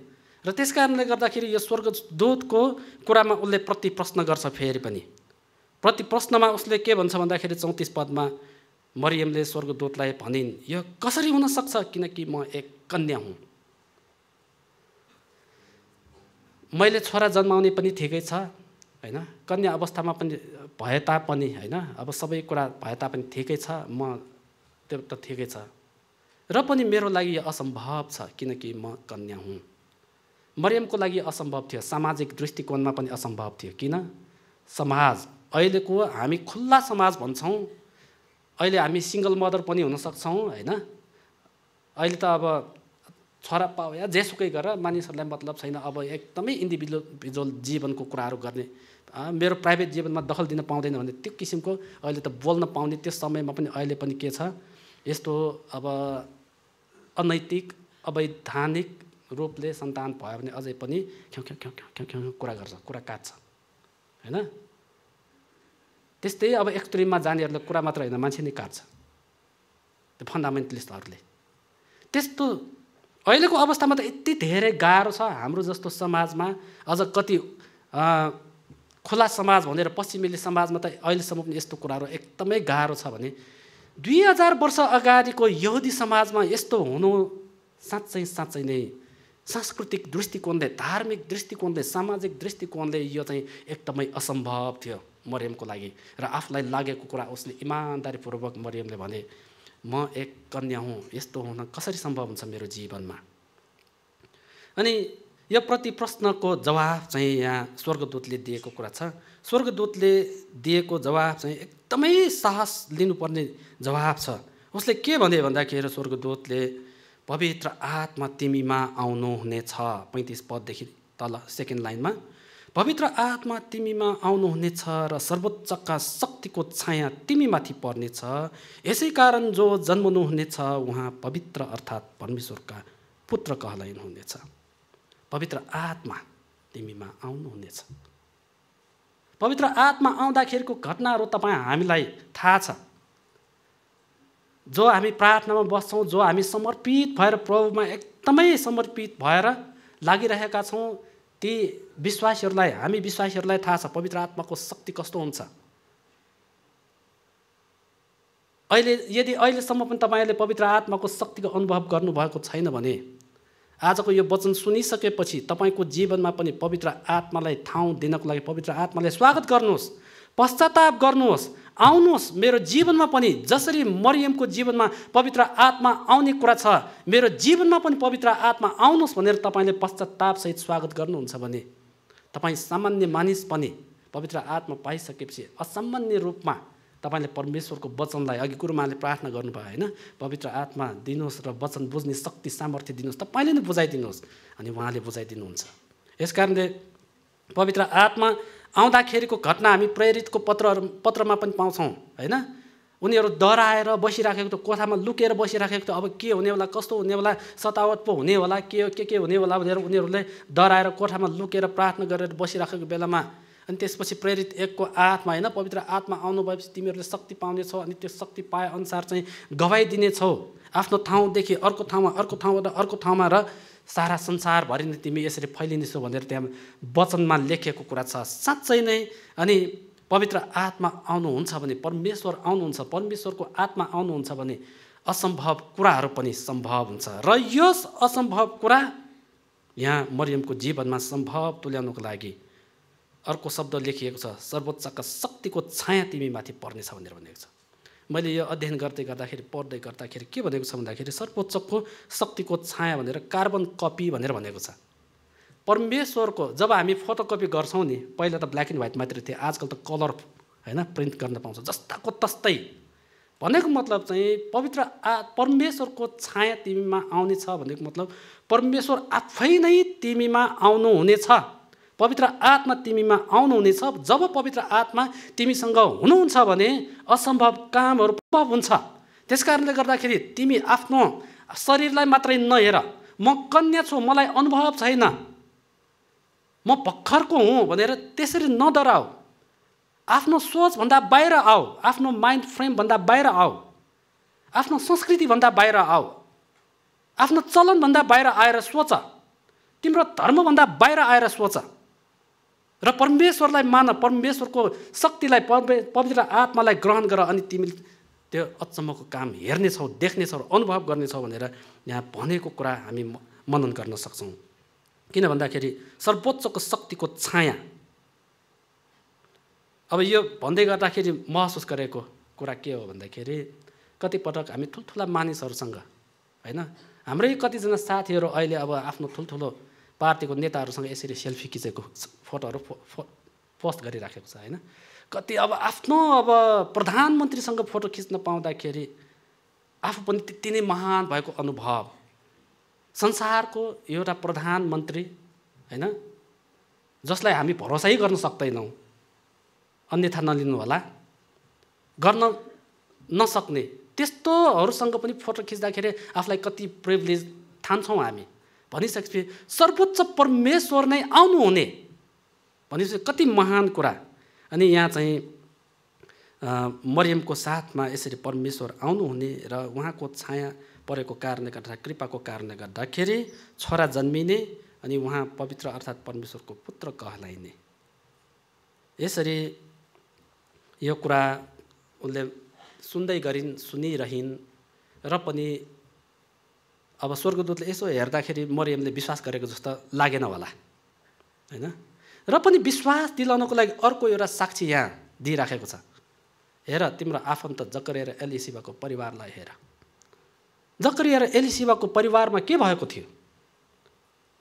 र त्यस कारणले गर्दाखेरि यो स्वर्गदूतको कुरामा उसले प्रति प्रश्न गर्छ फेरि पनि प्रति प्रश्नमा उसले के भन्छ भन्दाखेरि चौतिस पदमा मरियमले स्वर्गदूतलाई भनिन् यो कसरी हुनसक्छ किनकि म एक कन्या हुँ मैले छोरा जन्माउने पनि ठिकै छ होइन कन्या अवस्थामा पनि भए तापनि होइन अब सबै कुरा भए तापनि ठिकै छ म त्यो त ठिकै छ र पनि मेरो लागि यो असम्भव छ किनकि म कन्या हुँ मरियमको लागि असम्भव थियो सामाजिक दृष्टिकोणमा पनि असम्भव थियो किन समाज अहिलेको हामी खुल्ला समाज भन्छौँ अहिले हामी सिङ्गल मदर पनि हुनसक्छौँ होइन अहिले त अब छोरा पाओ या जेसुकै गरेर मानिसहरूलाई मतलब छैन अब एकदमै इन्डिभिजुअल जीवनको कुराहरू गर्ने मेरो प्राइभेट जीवनमा दखल दिन पाउँदैन भने त्यो किसिमको अहिले त बोल्न पाउने त्यो समयमा पनि अहिले पनि के छ यस्तो अब अनैतिक अवैधानिक रूपले सन्तान भयो भने अझै पनि कुरा गर्छ कुरा काट्छ होइन त्यस्तै अब एक्सट्रिममा जानेहरूले कुरा मात्र होइन मान्छे नै काट्छ त्यो फन्डामेन्टलिस्टहरूले त्यस्तो अहिलेको अवस्थामा त यति धेरै गाह्रो छ हाम्रो जस्तो समाजमा अझ कति खुला समाज भनेर पश्चिमेली समाजमा त अहिलेसम्म पनि यस्तो कुराहरू एकदमै गाह्रो छ भने दुई हजार वर्ष अगाडिको यहुदी समाजमा यस्तो हुनु साँच्चै साँच्चै नै सांस्कृतिक दृष्टिकोणले धार्मिक दृष्टिकोणले सामाजिक दृष्टिकोणले यो चाहिँ एकदमै असम्भव थियो मरियमको लागि र आफूलाई लागेको कुरा उसले इमान्दारीपूर्वक मरियमले भने म एक कन्या हुँ यस्तो हुन कसरी सम्भव हुन्छ मेरो जीवनमा अनि यो प्रति प्रश्नको जवाब चाहिँ यहाँ स्वर्गदूतले दिएको कुरा छ स्वर्गदूतले दिएको जवाब चाहिँ एकदमै साहस लिनुपर्ने जवाब छ उसले के भने भन्दाखेरि स्वर्गदूतले पवित्र आत्मा तिमीमा आउनुहुनेछ पैँतिस पददेखि तल सेकेन्ड लाइनमा पवित्र आत्मा तिमीमा आउनुहुनेछ र सर्वोच्चका शक्तिको छाया तिमीमाथि पर्नेछ यसै कारण जो जन्मनुहुनेछ उहाँ पवित्र अर्थात् परमेश्वरका पुत्र कहलाइनुहुनेछ पवित्र आत्मा तिमीमा आउनुहुनेछ पवित्र आत्मा आउँदाखेरिको घटनाहरू तपाईँ हामीलाई थाहा छ जो हामी प्रार्थनामा बस्छौँ जो हामी समर्पित भएर प्रभुमा एकदमै समर्पित भएर लागिरहेका छौँ ती विश्वासीहरूलाई हामी विश्वासीहरूलाई थाहा छ पवित्र आत्माको शक्ति कस्तो हुन्छ अहिले यदि अहिलेसम्म पनि तपाईँले पवित्र आत्माको शक्तिको अनुभव गर्नुभएको छैन भने आजको यो वचन सुनिसकेपछि तपाईँको जीवनमा पनि पवित्र आत्मालाई ठाउँ दिनको लागि पवित्र आत्मालाई स्वागत गर्नुहोस् पश्चाताप गर्नुहोस् आउनुहोस् मेरो जीवनमा पनि जसरी मरियमको जीवनमा पवित्र आत्मा आउने कुरा छ मेरो जीवनमा पनि पवित्र आत्मा आउनुहोस् भनेर तपाईँले पश्चातापसहित स्वागत गर्नुहुन्छ भने तपाईँ सामान्य मानिस पनि पवित्र आत्मा पाइसकेपछि असामान्य रूपमा तपाईँले परमेश्वरको वचनलाई अघि गुरुमाले प्रार्थना गर्नुभयो होइन पवित्र आत्मा दिनुहोस् र वचन बुझ्ने शक्ति सामर्थ्य दिनुहोस् तपाईँले नै बुझाइदिनुहोस् अनि उहाँले बुझाइदिनुहुन्छ यस कारणले पवित्र आत्मा आउँदाखेरिको घटना हामी प्रेरितको पत्रहरू पत्रमा पनि पाउँछौँ होइन उनीहरू डराएर बसिराखेको थियो कोठामा लुकेर बसिराखेको थियो अब के हुने होला कस्तो हुने होला सतावत पो हुने होला के हो के के हुने होला भनेर उनीहरूले डराएर कोठामा लुकेर प्रार्थना गरेर बसिराखेको बेलामा अनि त्यसपछि प्रेरित एकको आत्मा होइन पवित्र आत्मा आउनु भएपछि तिमीहरूले शक्ति पाउनेछौ अनि त्यो शक्ति पाएअनुसार चाहिँ गवाई दिनेछौ आफ्नो ठाउँदेखि अर्को ठाउँमा अर्को ठाउँबाट अर्को ठाउँमा र सारा संसारभरि नै तिमी यसरी फैलिनेछौ भनेर त्यहाँ वचनमा लेखिएको कुरा छ साँच्चै नै अनि पवित्र आत्मा आउनुहुन्छ भने परमेश्वर आउनुहुन्छ परमेश्वरको आत्मा आउनुहुन्छ भने असम्भव कुराहरू पनि सम्भव हुन्छ र यो असम्भव कुरा यहाँ मरियमको जीवनमा सम्भव तुल्याउनुको लागि अर्को शब्द लेखिएको छ सर्वोच्चका शक्तिको छाया तिमीमाथि पर्नेछ भनेर भनेको छ मैले यो अध्ययन गर्दै गर्दाखेरि पढ्दै गर्दाखेरि के भनेको छ भन्दाखेरि सर्वोच्चको शक्तिको छाया भनेर कार्बन कपी भनेर भनेको छ परमेश्वरको जब हामी फोटोकपी गर्छौँ नि पहिला त ब्ल्याक एन्ड व्हाइट मात्र थियो आजकल त कलर होइन प्रिन्ट गर्न पाउँछ जस्ताको तस्तै भनेको मतलब चाहिँ पवित्र आ परमेश्वरको छाया तिमीमा आउने छ भनेको मतलब परमेश्वर आफै नै तिमीमा आउनुहुनेछ पवित्र आत्मा तिमीमा आउनुहुनेछ जब पवित्र आत्मा तिमीसँग हुनुहुन्छ भने असम्भव कामहरू सम्भव हुन्छ त्यस कारणले गर्दाखेरि तिमी आफ्नो शरीरलाई मात्रै नहेर म कन्या छु मलाई अनुभव छैन म भर्खरको हुँ भनेर त्यसरी नडराऊ आफ्नो सोचभन्दा बाहिर आऊ आफ्नो माइन्ड फ्रेमभन्दा बाहिर आऊ आफ्नो संस्कृतिभन्दा बाहिर आऊ आफ्नो चलनभन्दा बाहिर आएर सोच तिम्रो धर्मभन्दा बाहिर आएर सोच र परमेश्वरलाई मान परमेश्वरको शक्तिलाई परमे पवित्र आत्मालाई ग्रहण गर अनि तिमी त्यो अचम्मको काम हेर्नेछौ देख्नेछौ र अनुभव गर्नेछौ भनेर यहाँ भनेको कुरा हामी मनन गर्न सक्छौँ किन भन्दाखेरि सर्वोच्चको शक्तिको छाया अब यो भन्दै गर्दाखेरि महसुस गरेको कुरा के हो भन्दाखेरि कतिपटक हामी ठुल्ठुला मानिसहरूसँग होइन हाम्रै कतिजना साथीहरू अहिले अब आफ्नो ठुल्ठुलो पार्टीको नेताहरूसँग यसरी सेल्फी खिचेको फोटोहरू फो पोस्ट गरिराखेको छ होइन कति अब आफ्नो अब प्रधानमन्त्रीसँग फोटो खिच्न पाउँदाखेरि आफू पनि त्यति नै महान भएको अनुभव संसारको एउटा प्रधानमन्त्री होइन जसलाई हामी भरोसै गर्न सक्दैनौँ अन्यथा नलिनु होला गर्न नसक्ने त्यस्तोहरूसँग पनि फोटो खिच्दाखेरि आफूलाई कति प्रिभिलेज ठान्छौँ हामी भनिसकेपछि सर्वोच्च परमेश्वर नै आउनुहुने भनेपछि कति महान कुरा अनि यहाँ चाहिँ मरियमको साथमा यसरी परमेश्वर आउनुहुने र उहाँको छाया परेको कारणले गर्दा कृपाको कारणले गर्दाखेरि छोरा जन्मिने अनि उहाँ पवित्र अर्थात् परमेश्वरको पुत्र कहलाइने यसरी यो कुरा उनले सुन्दै गरिन् सुनिरहन् र पनि अब स्वर्गदूतले यसो हेर्दाखेरि मरियमले विश्वास गरेको जस्तो लागेन होला होइन र पनि विश्वास दिलाउनको लागि अर्को एउटा साक्षी यहाँ दिइराखेको छ हेर तिम्रो आफन्त जकरिया र एलिसिबाको परिवारलाई हेर जकरिया र एलिसिबाको परिवारमा के भएको थियो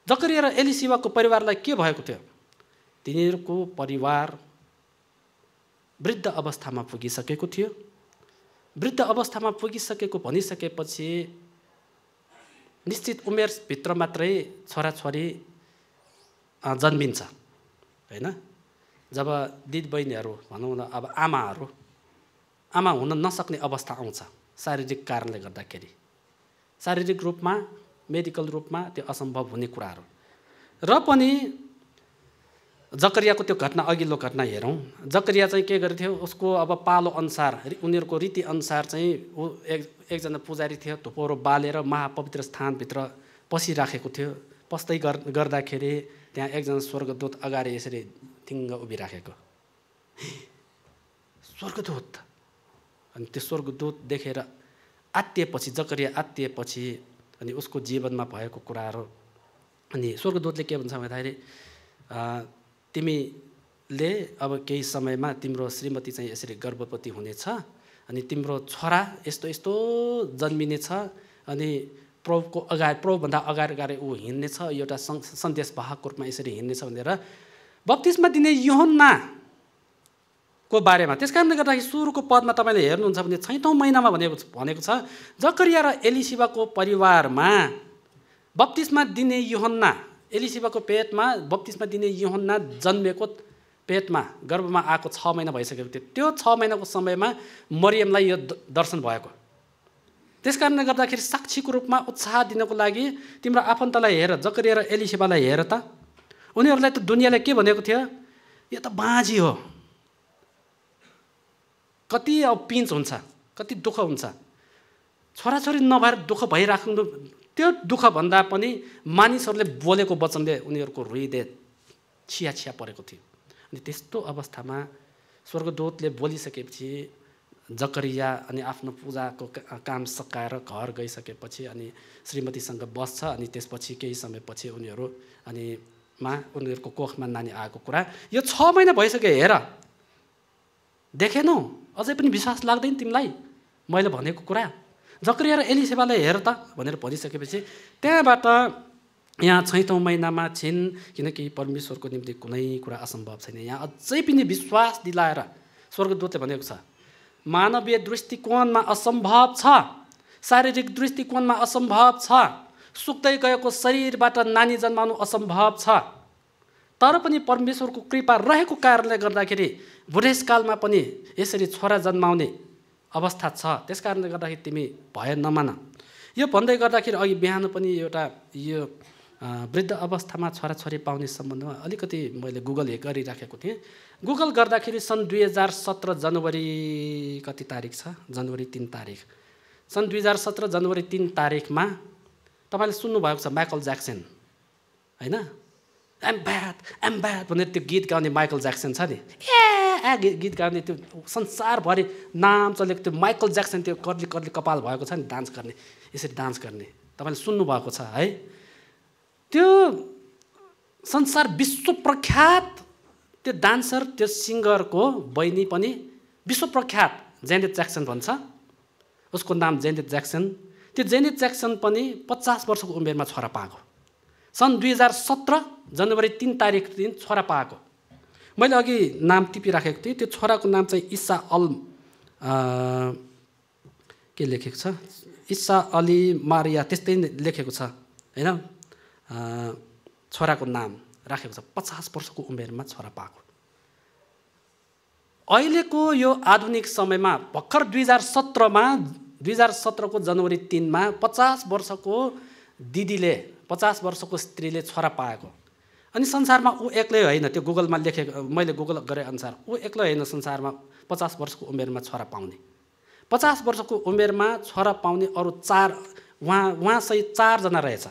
जकरिया र एलिसिबाको परिवारलाई के भएको थियो तिनीहरूको परिवार वृद्ध अवस्थामा पुगिसकेको थियो वृद्ध अवस्थामा पुगिसकेको भनिसकेपछि निश्चित उमेरभित्र मात्रै छोराछोरी जन्मिन्छ होइन जब दिदीबहिनीहरू भनौँ न अब आमाहरू आमा हुन नसक्ने अवस्था आउँछ शारीरिक कारणले गर्दाखेरि शारीरिक रूपमा मेडिकल रूपमा त्यो असम्भव हुने कुराहरू र पनि जकरियाको त्यो घटना अघिल्लो घटना हेरौँ जकरिया चाहिँ के गर्थ्यो उसको अब पालो अनुसार उनीहरूको रीतिअनुसार चाहिँ ऊ एक एकजना पुजारी थियो धुपोरो बालेर महापवित्र स्थानभित्र पसिराखेको थियो पस्दै गर्दाखेरि त्यहाँ एकजना स्वर्गदूत अगाडि यसरी तिङ्ग उभिराखेको स्वर्गदूत अनि त्यो स्वर्गदूत देखेर आत्तिएपछि जकरिया आत्तिएपछि अनि उसको जीवनमा भएको कुराहरू अनि स्वर्गदूतले के भन्छ भन्दाखेरि तिमीले अब केही समयमा तिम्रो श्रीमती चाहिँ यसरी गर्भवती हुनेछ अनि तिम्रो छोरा यस्तो यस्तो जन्मिनेछ अनि प्रभुको अगाडि प्रभुभन्दा अगाडि अगाडि ऊ हिँड्नेछ एउटा सन्देश वाहकको रूपमा यसरी हिँड्नेछ भनेर बत्तिसमा दिने योहन्ना को बारेमा त्यस कारणले गर्दाखेरि सुरुको पदमा तपाईँले हेर्नुहुन्छ भने छैटौँ महिनामा भनेको भनेको छ जकरिया र एलिसिबाको परिवारमा बत्तिसमा दिने योहन्ना एलिसिबाको पेटमा बत्तिसमा दिने योहन्ना जन्मेको पेटमा गर्भमा आएको छ महिना भइसकेको थियो त्यो छ महिनाको समयमा मरियमलाई यो दर्शन भएको त्यस कारणले गर्दाखेरि साक्षीको रूपमा उत्साह दिनको लागि तिम्रो आफन्तलाई हेर जकरिया र एलिसेबालाई हेर त उनीहरूलाई त दुनियाँले के भनेको थियो यो त बाँझी हो कति अब पिन्च हुन्छ कति दुःख हुन्छ छोराछोरी नभएर दुःख भइराख्नु त्यो दुःखभन्दा पनि मानिसहरूले बोलेको वचनले उनीहरूको हृदय छिया छिया परेको थियो अनि त्यस्तो अवस्थामा स्वर्गदूतले बोलिसकेपछि जकरिया अनि आफ्नो पूजाको काम सकाएर घर गइसकेपछि अनि श्रीमतीसँग बस्छ अनि त्यसपछि केही समयपछि उनीहरू अनि मा उनीहरूको कोखमा नानी आएको कुरा यो छ महिना भइसक्यो हेर देखेनौ अझै पनि विश्वास लाग्दैन तिमीलाई मैले भनेको कुरा जकरिया र एलिसेवालाई हेर त भनेर भनिसकेपछि त्यहाँबाट यहाँ छैटौँ महिनामा छिन् किनकि परमेश्वरको निम्ति कुनै कुरा असम्भव छैन यहाँ अझै पनि विश्वास दिलाएर स्वर्गदूतले भनेको छ मानवीय दृष्टिकोणमा असम्भव छ शारीरिक दृष्टिकोणमा असम्भव छ सुक्दै गएको शरीरबाट नानी जन्माउनु असम्भव छ तर पनि परमेश्वरको कृपा रहेको कारणले गर्दाखेरि बुढेसकालमा पनि यसरी छोरा जन्माउने अवस्था छ त्यस कारणले गर्दाखेरि तिमी भय नमान यो भन्दै गर्दाखेरि अघि बिहान पनि एउटा यो वृद्ध अवस्थामा छोराछोरी पाउने सम्बन्धमा अलिकति मैले गुगल हे गरिराखेको थिएँ गुगल गर्दाखेरि सन् दुई हजार सत्र जनवरी कति तारिक छ जनवरी तिन तारिक सन् दुई हजार सत्र जनवरी तिन तारिकमा तपाईँले सुन्नुभएको छ माइकल ज्याक्सन होइन एम ब्याट एम ब्याट भनेर त्यो गीत गाउने माइकल ज्याक्सन छ नि ए गीत गाउने त्यो संसारभरि नाम चलेको त्यो माइकल ज्याक्सन त्यो कर्ली कर्ली कपाल भएको छ नि डान्स गर्ने यसरी डान्स गर्ने तपाईँले सुन्नुभएको छ है त्यो संसार विश्व प्रख्यात त्यो डान्सर त्यो सिङ्गरको बहिनी पनि विश्व प्रख्यात जेनेट ज्याक्सन भन्छ उसको नाम जेनेट ज्याक्सन त्यो जेनेट ज्याक्सन पनि पचास वर्षको उमेरमा छोरा पाएको सन् दुई हजार सत्र जनवरी तिन तारिक दिन छोरा पाएको मैले अघि नाम टिपिराखेको थिएँ त्यो छोराको नाम चाहिँ इसा अल के लेखेको छ इसा अली मारिया त्यस्तै लेखेको छ होइन छोराको नाम राखेको छ पचास वर्षको उमेरमा छोरा पाएको अहिलेको यो आधुनिक समयमा भर्खर दुई हजार सत्रमा दुई हजार सत्रको जनवरी तिनमा पचास वर्षको दिदीले पचास वर्षको स्त्रीले छोरा पाएको अनि संसारमा ऊ एक्लै होइन त्यो गुगलमा लेखेको मैले गुगल गरे अनुसार ऊ एक्लै होइन संसारमा पचास वर्षको उमेरमा छोरा पाउने पचास वर्षको उमेरमा छोरा पाउने अरू चार उहाँ उहाँसहित चारजना रहेछ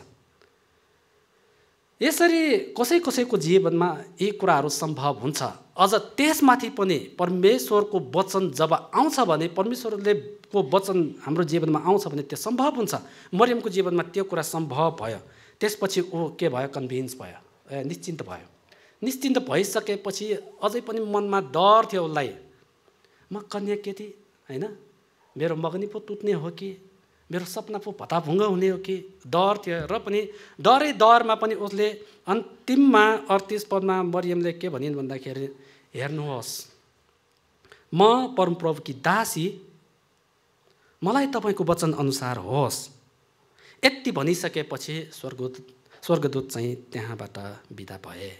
यसरी कसै कसैको जीवनमा यी कुराहरू सम्भव हुन्छ अझ त्यसमाथि पनि परमेश्वरको वचन जब आउँछ भने परमेश्वरले को वचन हाम्रो जीवनमा आउँछ भने त्यो सम्भव हुन्छ मरियमको जीवनमा त्यो कुरा सम्भव भयो त्यसपछि ऊ के भयो कन्भिन्स भयो ए निश्चिन्त भयो निश्चिन्त भइसकेपछि अझै पनि मनमा डर थियो उसलाई म कन्या केटी होइन मेरो मगनी पो तुत्ने हो कि मेरो सपना पो भत्ताभुङ्ग हुने हो कि डर थियो र पनि डरै डरमा पनि उसले अन्तिममा अडतिस पदमा मरियमले के भनिन् भन्दाखेरि हेर्नुहोस् म परमप्रभुकी दासी मलाई तपाईँको वचन अनुसार होस् यति भनिसकेपछि स्वर्गदूत स्वर्गदूत चाहिँ त्यहाँबाट बिदा भए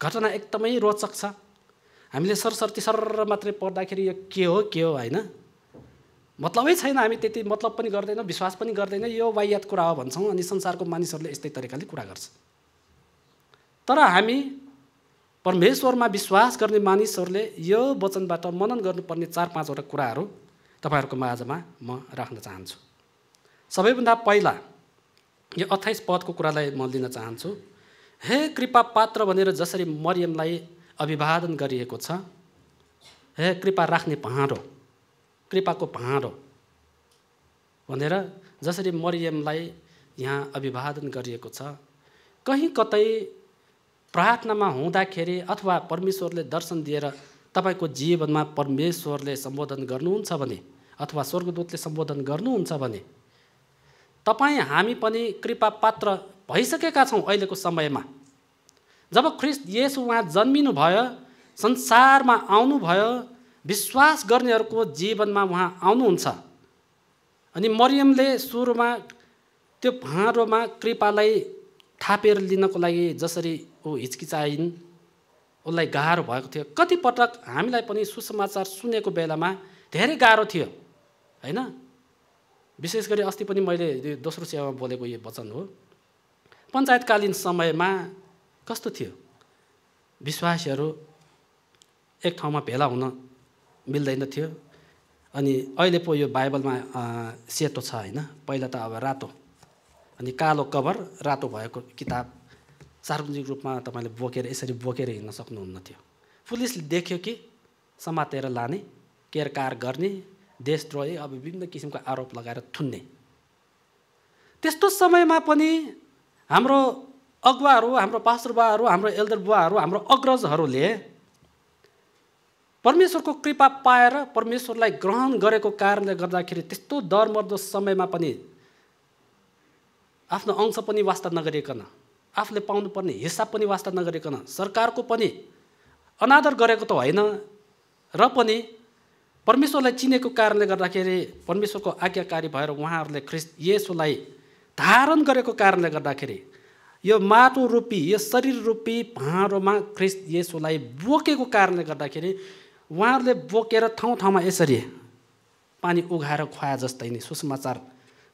घटना एकदमै रोचक छ हामीले सरस्वती सर मात्रै पढ्दाखेरि यो के हो के हो होइन मतलबै छैन हामी त्यति मतलब पनि गर्दैनौँ विश्वास पनि गर्दैन यो वायात कुरा हो भन्छौँ अनि संसारको मानिसहरूले यस्तै तरिकाले कुरा गर्छ तर हामी परमेश्वरमा विश्वास गर्ने मानिसहरूले यो वचनबाट मनन गर्नुपर्ने चार पाँचवटा कुराहरू तपाईँहरूको माझमा म राख्न चाहन्छु सबैभन्दा पहिला यो अठाइस पदको कुरालाई म लिन चाहन्छु हे कृपा पात्र भनेर जसरी मरियमलाई अभिवादन गरिएको छ हे कृपा राख्ने पहाँडो कृपाको हो भनेर जसरी मरियमलाई यहाँ अभिवादन गरिएको छ कहीँ कतै प्रार्थनामा हुँदाखेरि अथवा परमेश्वरले दर्शन दिएर तपाईँको जीवनमा परमेश्वरले सम्बोधन गर्नुहुन्छ भने अथवा स्वर्गदूतले सम्बोधन गर्नुहुन्छ भने तपाईँ हामी पनि कृपा पात्र भइसकेका छौँ अहिलेको समयमा जब ख्रिस्ट यसु उहाँ जन्मिनु भयो संसारमा आउनुभयो विश्वास गर्नेहरूको जीवनमा उहाँ आउनुहुन्छ अनि मरियमले सुरुमा त्यो भाँडोमा कृपालाई थापेर लिनको लागि जसरी ऊ हिचकिचाइन् उसलाई गाह्रो भएको थियो कतिपटक हामीलाई पनि सुसमाचार सुनेको बेलामा धेरै गाह्रो थियो होइन विशेष गरी अस्ति पनि मैले दोस्रो सेवामा बोलेको यो वचन हो पञ्चायतकालीन समयमा कस्तो थियो विश्वासीहरू एक ठाउँमा भेला हुन मिल्दैन थियो अनि अहिले पो यो बाइबलमा सेतो छ होइन पहिला त अब रातो अनि कालो कभर रातो भएको किताब सार्वजनिक रूपमा तपाईँले बोकेर यसरी बोकेर हिँड्न सक्नुहुन्न थियो पुलिसले देख्यो कि समातेर लाने केरकार गर्ने देशद्रोही अब विभिन्न किसिमको आरोप लगाएर थुन्ने त्यस्तो समयमा पनि हाम्रो अगुवाहरू हाम्रो पास्टरबाहरू हाम्रो एल्दर बुवाहरू हाम्रो अग्रजहरूले परमेश्वरको कृपा पाएर परमेश्वरलाई ग्रहण गरेको कारणले गर्दाखेरि त्यस्तो डरमर्दो समयमा पनि आफ्नो अंश पनि वास्ता नगरिकन आफूले पाउनुपर्ने हिस्सा पनि वास्ता नगरिकन सरकारको पनि अनादर गरेको त होइन र पनि परमेश्वरलाई चिनेको कारणले गर्दाखेरि परमेश्वरको आज्ञाकारी भएर उहाँहरूले ख्रिस् यसोलाई धारण गरेको कारणले गर्दाखेरि यो माटो रूपी यो शरीर रूपी भाँडोमा ख्रिस्ट यसोलाई बोकेको कारणले गर्दाखेरि उहाँहरूले बोकेर ठाउँ ठाउँमा यसरी पानी उघाएर खुवाए जस्तै नै सुसमाचार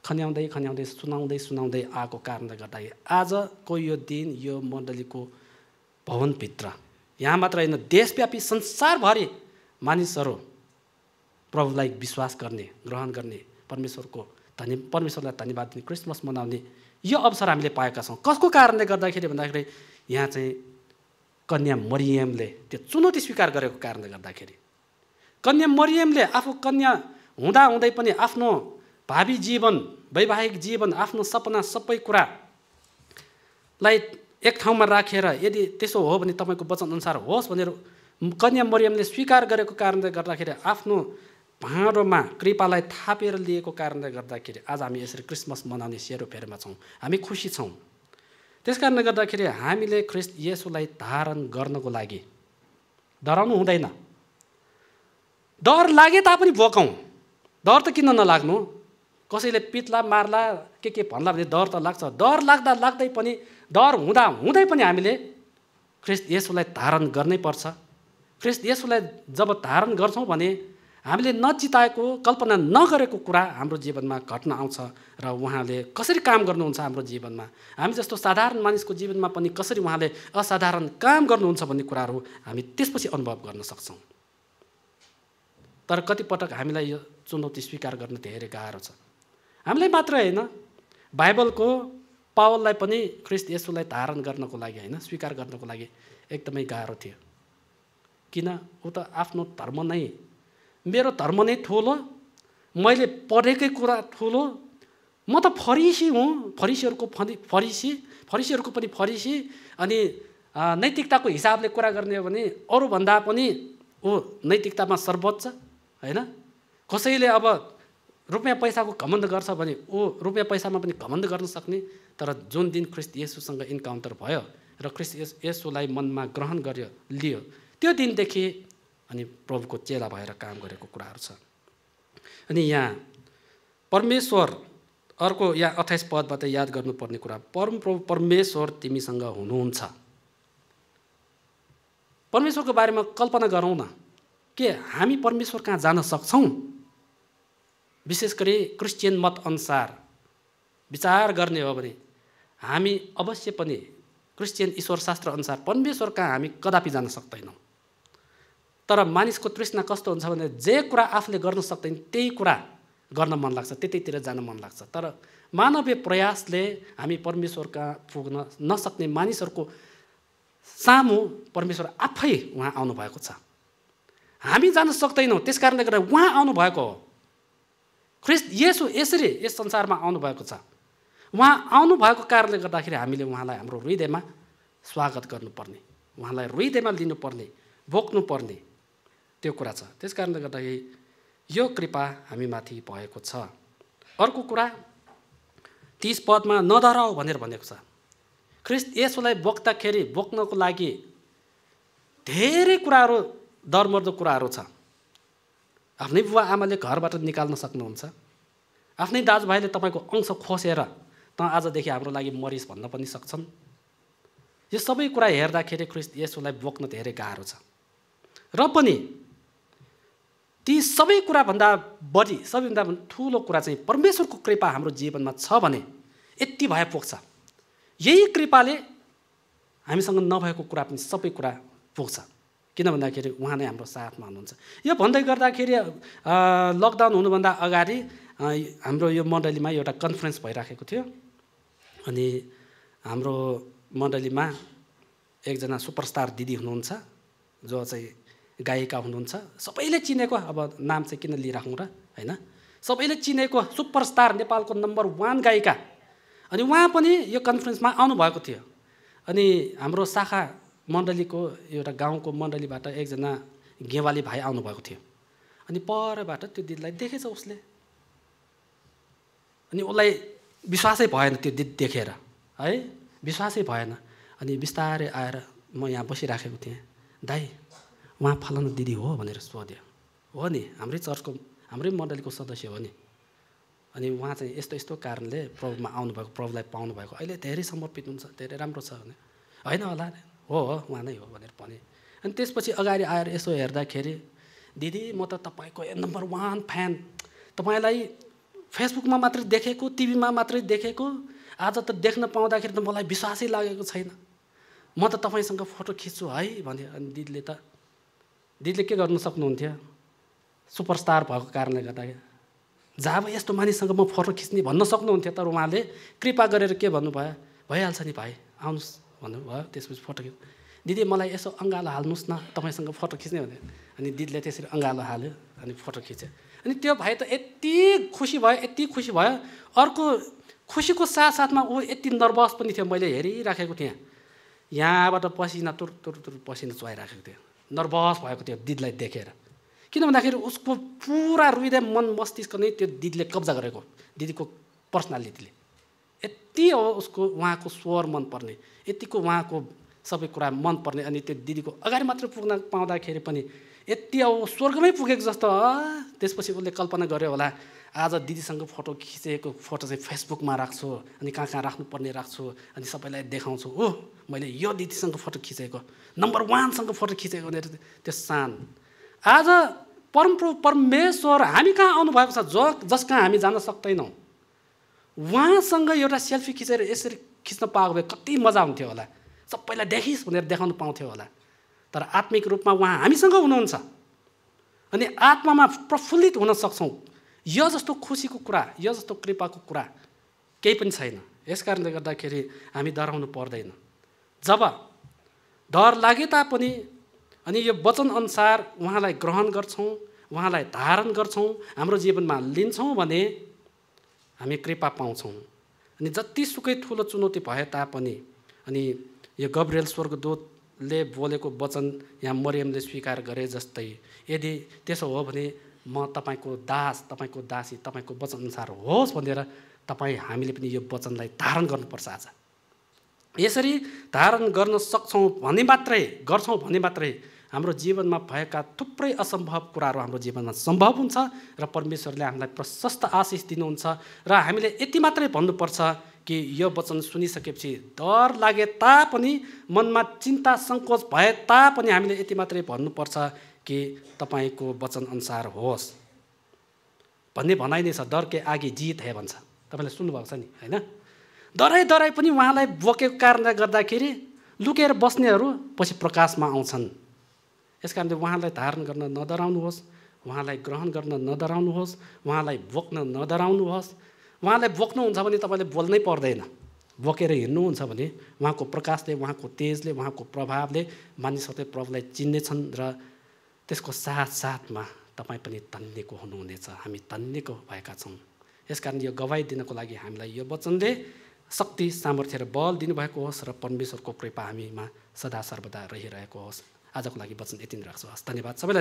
खन्याउँदै खन्याउँदै सुनाउँदै सुनाउँदै आएको कारणले गर्दाखेरि आजको यो दिन यो मण्डलीको भवनभित्र यहाँ मात्र होइन देशव्यापी संसारभरि मानिसहरू प्रभुलाई विश्वास गर्ने ग्रहण गर्ने परमेश्वरको धन्य परमेश्वरलाई धन्यवाद दिने क्रिसमस मनाउने यो अवसर हामीले पाएका छौँ कसको कारणले गर्दाखेरि भन्दाखेरि यहाँ चाहिँ कन्या मरियमले त्यो चुनौती स्वीकार गरेको कारणले गर्दाखेरि कन्या मरियमले आफू कन्या हुँदाहुँदै पनि आफ्नो भावी जीवन वैवाहिक जीवन आफ्नो सपना सबै कुरालाई एक ठाउँमा राखेर यदि त्यसो हो भने तपाईँको वचनअनुसार होस् भनेर कन्या मरियमले स्वीकार गरेको कारणले गर्दाखेरि आफ्नो भाँडोमा कृपालाई थापेर लिएको कारणले गर्दाखेरि आज हामी यसरी क्रिसमस मनाउने सेरोफेरमा छौँ हामी खुसी छौँ त्यस कारणले गर्दाखेरि हामीले ख्रिस्ट यसुलाई धारण गर्नको लागि डराउनु हुँदैन डर लागे तापनि भोकाउँ डर त किन नलाग्नु कसैले पित्ला मार्ला के के भन्ला भने डर त लाग्छ डर लाग्दा लाग्दै पनि डर हुँदा हुँदै पनि हामीले ख्रिस्ट यसुलाई धारण गर्नै पर्छ ख्रिस्ट यसुलाई जब धारण गर्छौँ भने हामीले नचिताएको कल्पना नगरेको कुरा हाम्रो जीवनमा घट्न आउँछ र उहाँले कसरी काम गर्नुहुन्छ हाम्रो जीवनमा हामी जस्तो साधारण मानिसको जीवनमा पनि कसरी उहाँले असाधारण काम गर्नुहुन्छ भन्ने कुराहरू हामी त्यसपछि अनुभव गर्न सक्छौँ तर कतिपटक हामीलाई यो चुनौती स्वीकार गर्न धेरै गाह्रो छ हामीलाई मात्र होइन बाइबलको पावललाई पनि ख्रिस्ट यसुलाई धारण गर्नको लागि होइन स्वीकार गर्नको लागि एकदमै गाह्रो थियो किन ऊ त आफ्नो धर्म नै मेरो धर्म नै ठुलो मैले पढेकै कुरा ठुलो म त फरिसी हुँ फरिसीहरूको फरि फरिसी फरिसीहरूको पनि फरिसी अनि नैतिकताको हिसाबले कुरा गर्ने हो भने अरूभन्दा पनि ऊ नैतिकतामा सर्वोच्च होइन कसैले अब रुपियाँ पैसाको घमण्ड गर्छ भने ऊ रुपियाँ पैसामा पनि घमण्ड गर्न सक्ने तर जुन दिन ख्रिस्ट येसुसँग इन्काउन्टर भयो र ख्रिस्ट येसुलाई मनमा ग्रहण गर्यो लियो त्यो दिनदेखि अनि प्रभुको चेला भएर काम गरेको कुराहरू छ अनि यहाँ परमेश्वर अर्को यहाँ अठाइस पदबाट याद गर्नुपर्ने कुरा परम प्रभु परमेश्वर तिमीसँग हुनुहुन्छ परमेश्वरको बारेमा कल्पना गरौँ न के हामी परमेश्वर कहाँ जान सक्छौँ विशेष गरी क्रिस्चियन मत अनुसार विचार गर्ने हो भने हामी अवश्य पनि क्रिस्चियन ईश्वरशास्त्र अनुसार परमेश्वर कहाँ हामी कदापि जान सक्दैनौँ तर मानिसको तृष्णा कस्तो हुन्छ भने जे कुरा आफूले गर्न सक्दैन त्यही कुरा गर्न मन लाग्छ त्यतैतिर जान मन लाग्छ तर मानवीय प्रयासले हामी परमेश्वर कहाँ पुग्न नसक्ने मानिसहरूको सामु परमेश्वर आफै उहाँ आउनुभएको छ हामी जान सक्दैनौँ त्यस कारणले गर्दा उहाँ आउनुभएको हो ख्रिस्ट यसो यसरी यस संसारमा आउनुभएको छ उहाँ आउनुभएको कारणले गर्दाखेरि हामीले उहाँलाई हाम्रो हृदयमा स्वागत गर्नुपर्ने उहाँलाई हृदयमा लिनुपर्ने भोक्नुपर्ने त्यो कुरा छ त्यस कारणले गर्दाखेरि यो कृपा हामीमाथि भएको छ अर्को कुरा तिस पदमा नधराउ भनेर भनेको छ ख्रिस् यसोलाई बोक्दाखेरि बोक्नको लागि धेरै कुराहरू डरमर्दो कुराहरू छ आफ्नै बुवा आमाले घरबाट निकाल्न सक्नुहुन्छ आफ्नै दाजुभाइले तपाईँको अंश खोसेर त आजदेखि हाम्रो लागि मरिस भन्न पनि सक्छन् यो सबै कुरा हेर्दाखेरि ख्रिस्ट यसोलाई बोक्न धेरै गाह्रो छ र पनि ती सबै कुराभन्दा बढी सबैभन्दा ठुलो कुरा चाहिँ परमेश्वरको कृपा हाम्रो जीवनमा छ भने यति भए पुग्छ यही कृपाले हामीसँग नभएको कुरा पनि सबै कुरा पुग्छ किन भन्दाखेरि उहाँ नै हाम्रो साथमा हुनुहुन्छ यो भन्दै गर्दाखेरि लकडाउन हुनुभन्दा अगाडि हाम्रो यो मण्डलीमा एउटा कन्फरेन्स भइराखेको थियो अनि हाम्रो मण्डलीमा एकजना सुपरस्टार दिदी हुनुहुन्छ जो चाहिँ गायिका हुनुहुन्छ सबैले चिनेको अब नाम चाहिँ किन लिइराखौँ र होइन सबैले चिनेको सुपरस्टार नेपालको नम्बर वान गायिका अनि उहाँ पनि यो कन्फरेन्समा आउनुभएको थियो अनि हाम्रो शाखा मण्डलीको एउटा गाउँको मण्डलीबाट एकजना गेवाली भाइ आउनुभएको थियो अनि परबाट त्यो दिदीलाई देखेछ उसले अनि उसलाई विश्वासै भएन त्यो दिद देखेर है विश्वासै भएन अनि बिस्तारै आएर म यहाँ बसिराखेको थिएँ दाई उहाँ फलानु दिदी हो भनेर सोध्यो हो नि हाम्रै चर्चको हाम्रै मण्डलीको सदस्य हो नि अनि उहाँ चाहिँ यस्तो यस्तो कारणले प्रभुमा आउनुभएको प्रभुलाई पाउनुभएको अहिले धेरै समर्पित हुन्छ धेरै राम्रो छ भने होइन होला हो हो उहाँ नै हो भनेर भने अनि त्यसपछि अगाडि आएर यसो हेर्दाखेरि दिदी म त तपाईँको नम्बर वान फ्यान तपाईँलाई फेसबुकमा मात्रै देखेको टिभीमा मात्रै देखेको आज त देख्न पाउँदाखेरि त मलाई विश्वासै लागेको छैन म त तपाईँसँग फोटो खिच्छु है भन्यो अनि दिदीले त दिदीले के गर्नु सक्नुहुन्थ्यो सुपरस्टार भएको कारणले गर्दा अब यस्तो मानिससँग म फोटो खिच्ने भन्न सक्नुहुन्थ्यो तर उहाँले कृपा गरेर के भन्नुभयो भइहाल्छ नि भाइ आउनुहोस् भन्नुभयो त्यसपछि फोटो खिच दिदी मलाई यसो अँगालो हाल्नुहोस् न तपाईँसँग फोटो खिच्ने भने अनि दिदीले त्यसरी अँगालो हाल्यो अनि फोटो खिच्यो अनि त्यो भाइ त यति खुसी भयो यति खुसी भयो अर्को खुसीको साथसाथमा ऊ यति नर्भस पनि थियो मैले हेरिराखेको थिएँ यहाँबाट पसिना तुर तुर तुर पसिना चुहाइराखेको थिएँ नर्भस भएको त्यो दिदीलाई देखेर किन भन्दाखेरि उसको पुरा हृदय मन मस्तिष्क नै त्यो दिदीले कब्जा गरेको दिदीको पर्सनालिटीले यति हो उसको उहाँको स्वर मनपर्ने यतिको उहाँको सबै कुरा मनपर्ने अनि त्यो दिदीको अगाडि मात्र पुग्न पाउँदाखेरि पनि यति अब स्वर्गमै पुगेको जस्तो त्यसपछि उसले कल्पना गर्यो होला आज दिदीसँग फोटो खिचेको फोटो चाहिँ फेसबुकमा राख्छु अनि कहाँ कहाँ राख्नुपर्ने राख्छु अनि सबैलाई देखाउँछु ओ मैले यो दिदीसँग फोटो खिचेको नम्बर वानसँग फोटो खिचेको भनेर त्यो सान आज परम परमेश्वर हामी कहाँ आउनुभएको छ ज जस कहाँ हामी जान सक्दैनौँ उहाँसँग एउटा सेल्फी खिचेर यसरी खिच्न पाएको भए कति मजा हुन्थ्यो होला सबैलाई देखिस् भनेर देखाउनु पाउँथ्यो होला तर आत्मिक रूपमा उहाँ हामीसँग हुनुहुन्छ अनि आत्मामा प्रफुल्लित हुन सक्छौँ यो जस्तो खुसीको कुरा यो जस्तो कृपाको कुरा केही पनि छैन यस कारणले गर्दाखेरि हामी डराउनु पर्दैन जब डर लागे तापनि अनि यो वचनअनुसार उहाँलाई ग्रहण गर्छौँ उहाँलाई धारण गर्छौँ हाम्रो जीवनमा लिन्छौँ भने हामी कृपा पाउँछौँ अनि जतिसुकै ठुलो चुनौती भए तापनि अनि यो गब्रेल स्वर्गदूतले बोलेको वचन यहाँ मरियमले स्वीकार गरे जस्तै यदि त्यसो हो भने म तपाईँको दास तपाईँको दासी तपाईँको वचनअनुसार होस् भनेर तपाईँ हामीले पनि यो वचनलाई धारण गर्नुपर्छ आज यसरी धारण गर्न सक्छौँ भने मात्रै गर्छौँ भने मात्रै हाम्रो जीवनमा भएका थुप्रै असम्भव कुराहरू हाम्रो जीवनमा सम्भव हुन्छ र परमेश्वरले हामीलाई प्रशस्त आशिष दिनुहुन्छ र हामीले यति मात्रै भन्नुपर्छ कि यो वचन सुनिसकेपछि डर लागे तापनि मनमा चिन्ता सङ्कोच भए तापनि हामीले यति मात्रै भन्नुपर्छ कि तपाईँको वचनअनुसार होस् भन्ने भनाइ नै छ डरके आगे जित है भन्छ तपाईँले सुन्नुभएको छ नि होइन डराइ डराइ पनि उहाँलाई बोकेको कारणले गर्दाखेरि लुकेर बस्नेहरू पछि प्रकाशमा आउँछन् यस कारणले उहाँलाई धारण गर्न नडराउनुहोस् उहाँलाई ग्रहण गर्न नडराउनुहोस् उहाँलाई बोक्न नडराउनुहोस् उहाँलाई बोक्नुहुन्छ भने तपाईँले बोल्नै पर्दैन बोकेर हिँड्नुहुन्छ भने उहाँको प्रकाशले उहाँको तेजले उहाँको प्रभावले मानिसहरूले प्रभुलाई चिन्नेछन् र त्यसको साथसाथमा तपाईँ पनि तन्नेको हुनुहुनेछ हामी तन्नेको भएका छौँ यसकारण यो गवाई दिनको लागि हामीलाई यो वचनले शक्ति सामर्थ्य र बल दिनुभएको होस् र परमेश्वरको कृपा हामीमा सदा सर्वदा रहिरहेको होस् आजको लागि वचन यति नै राख्छु हस् धन्यवाद सबैलाई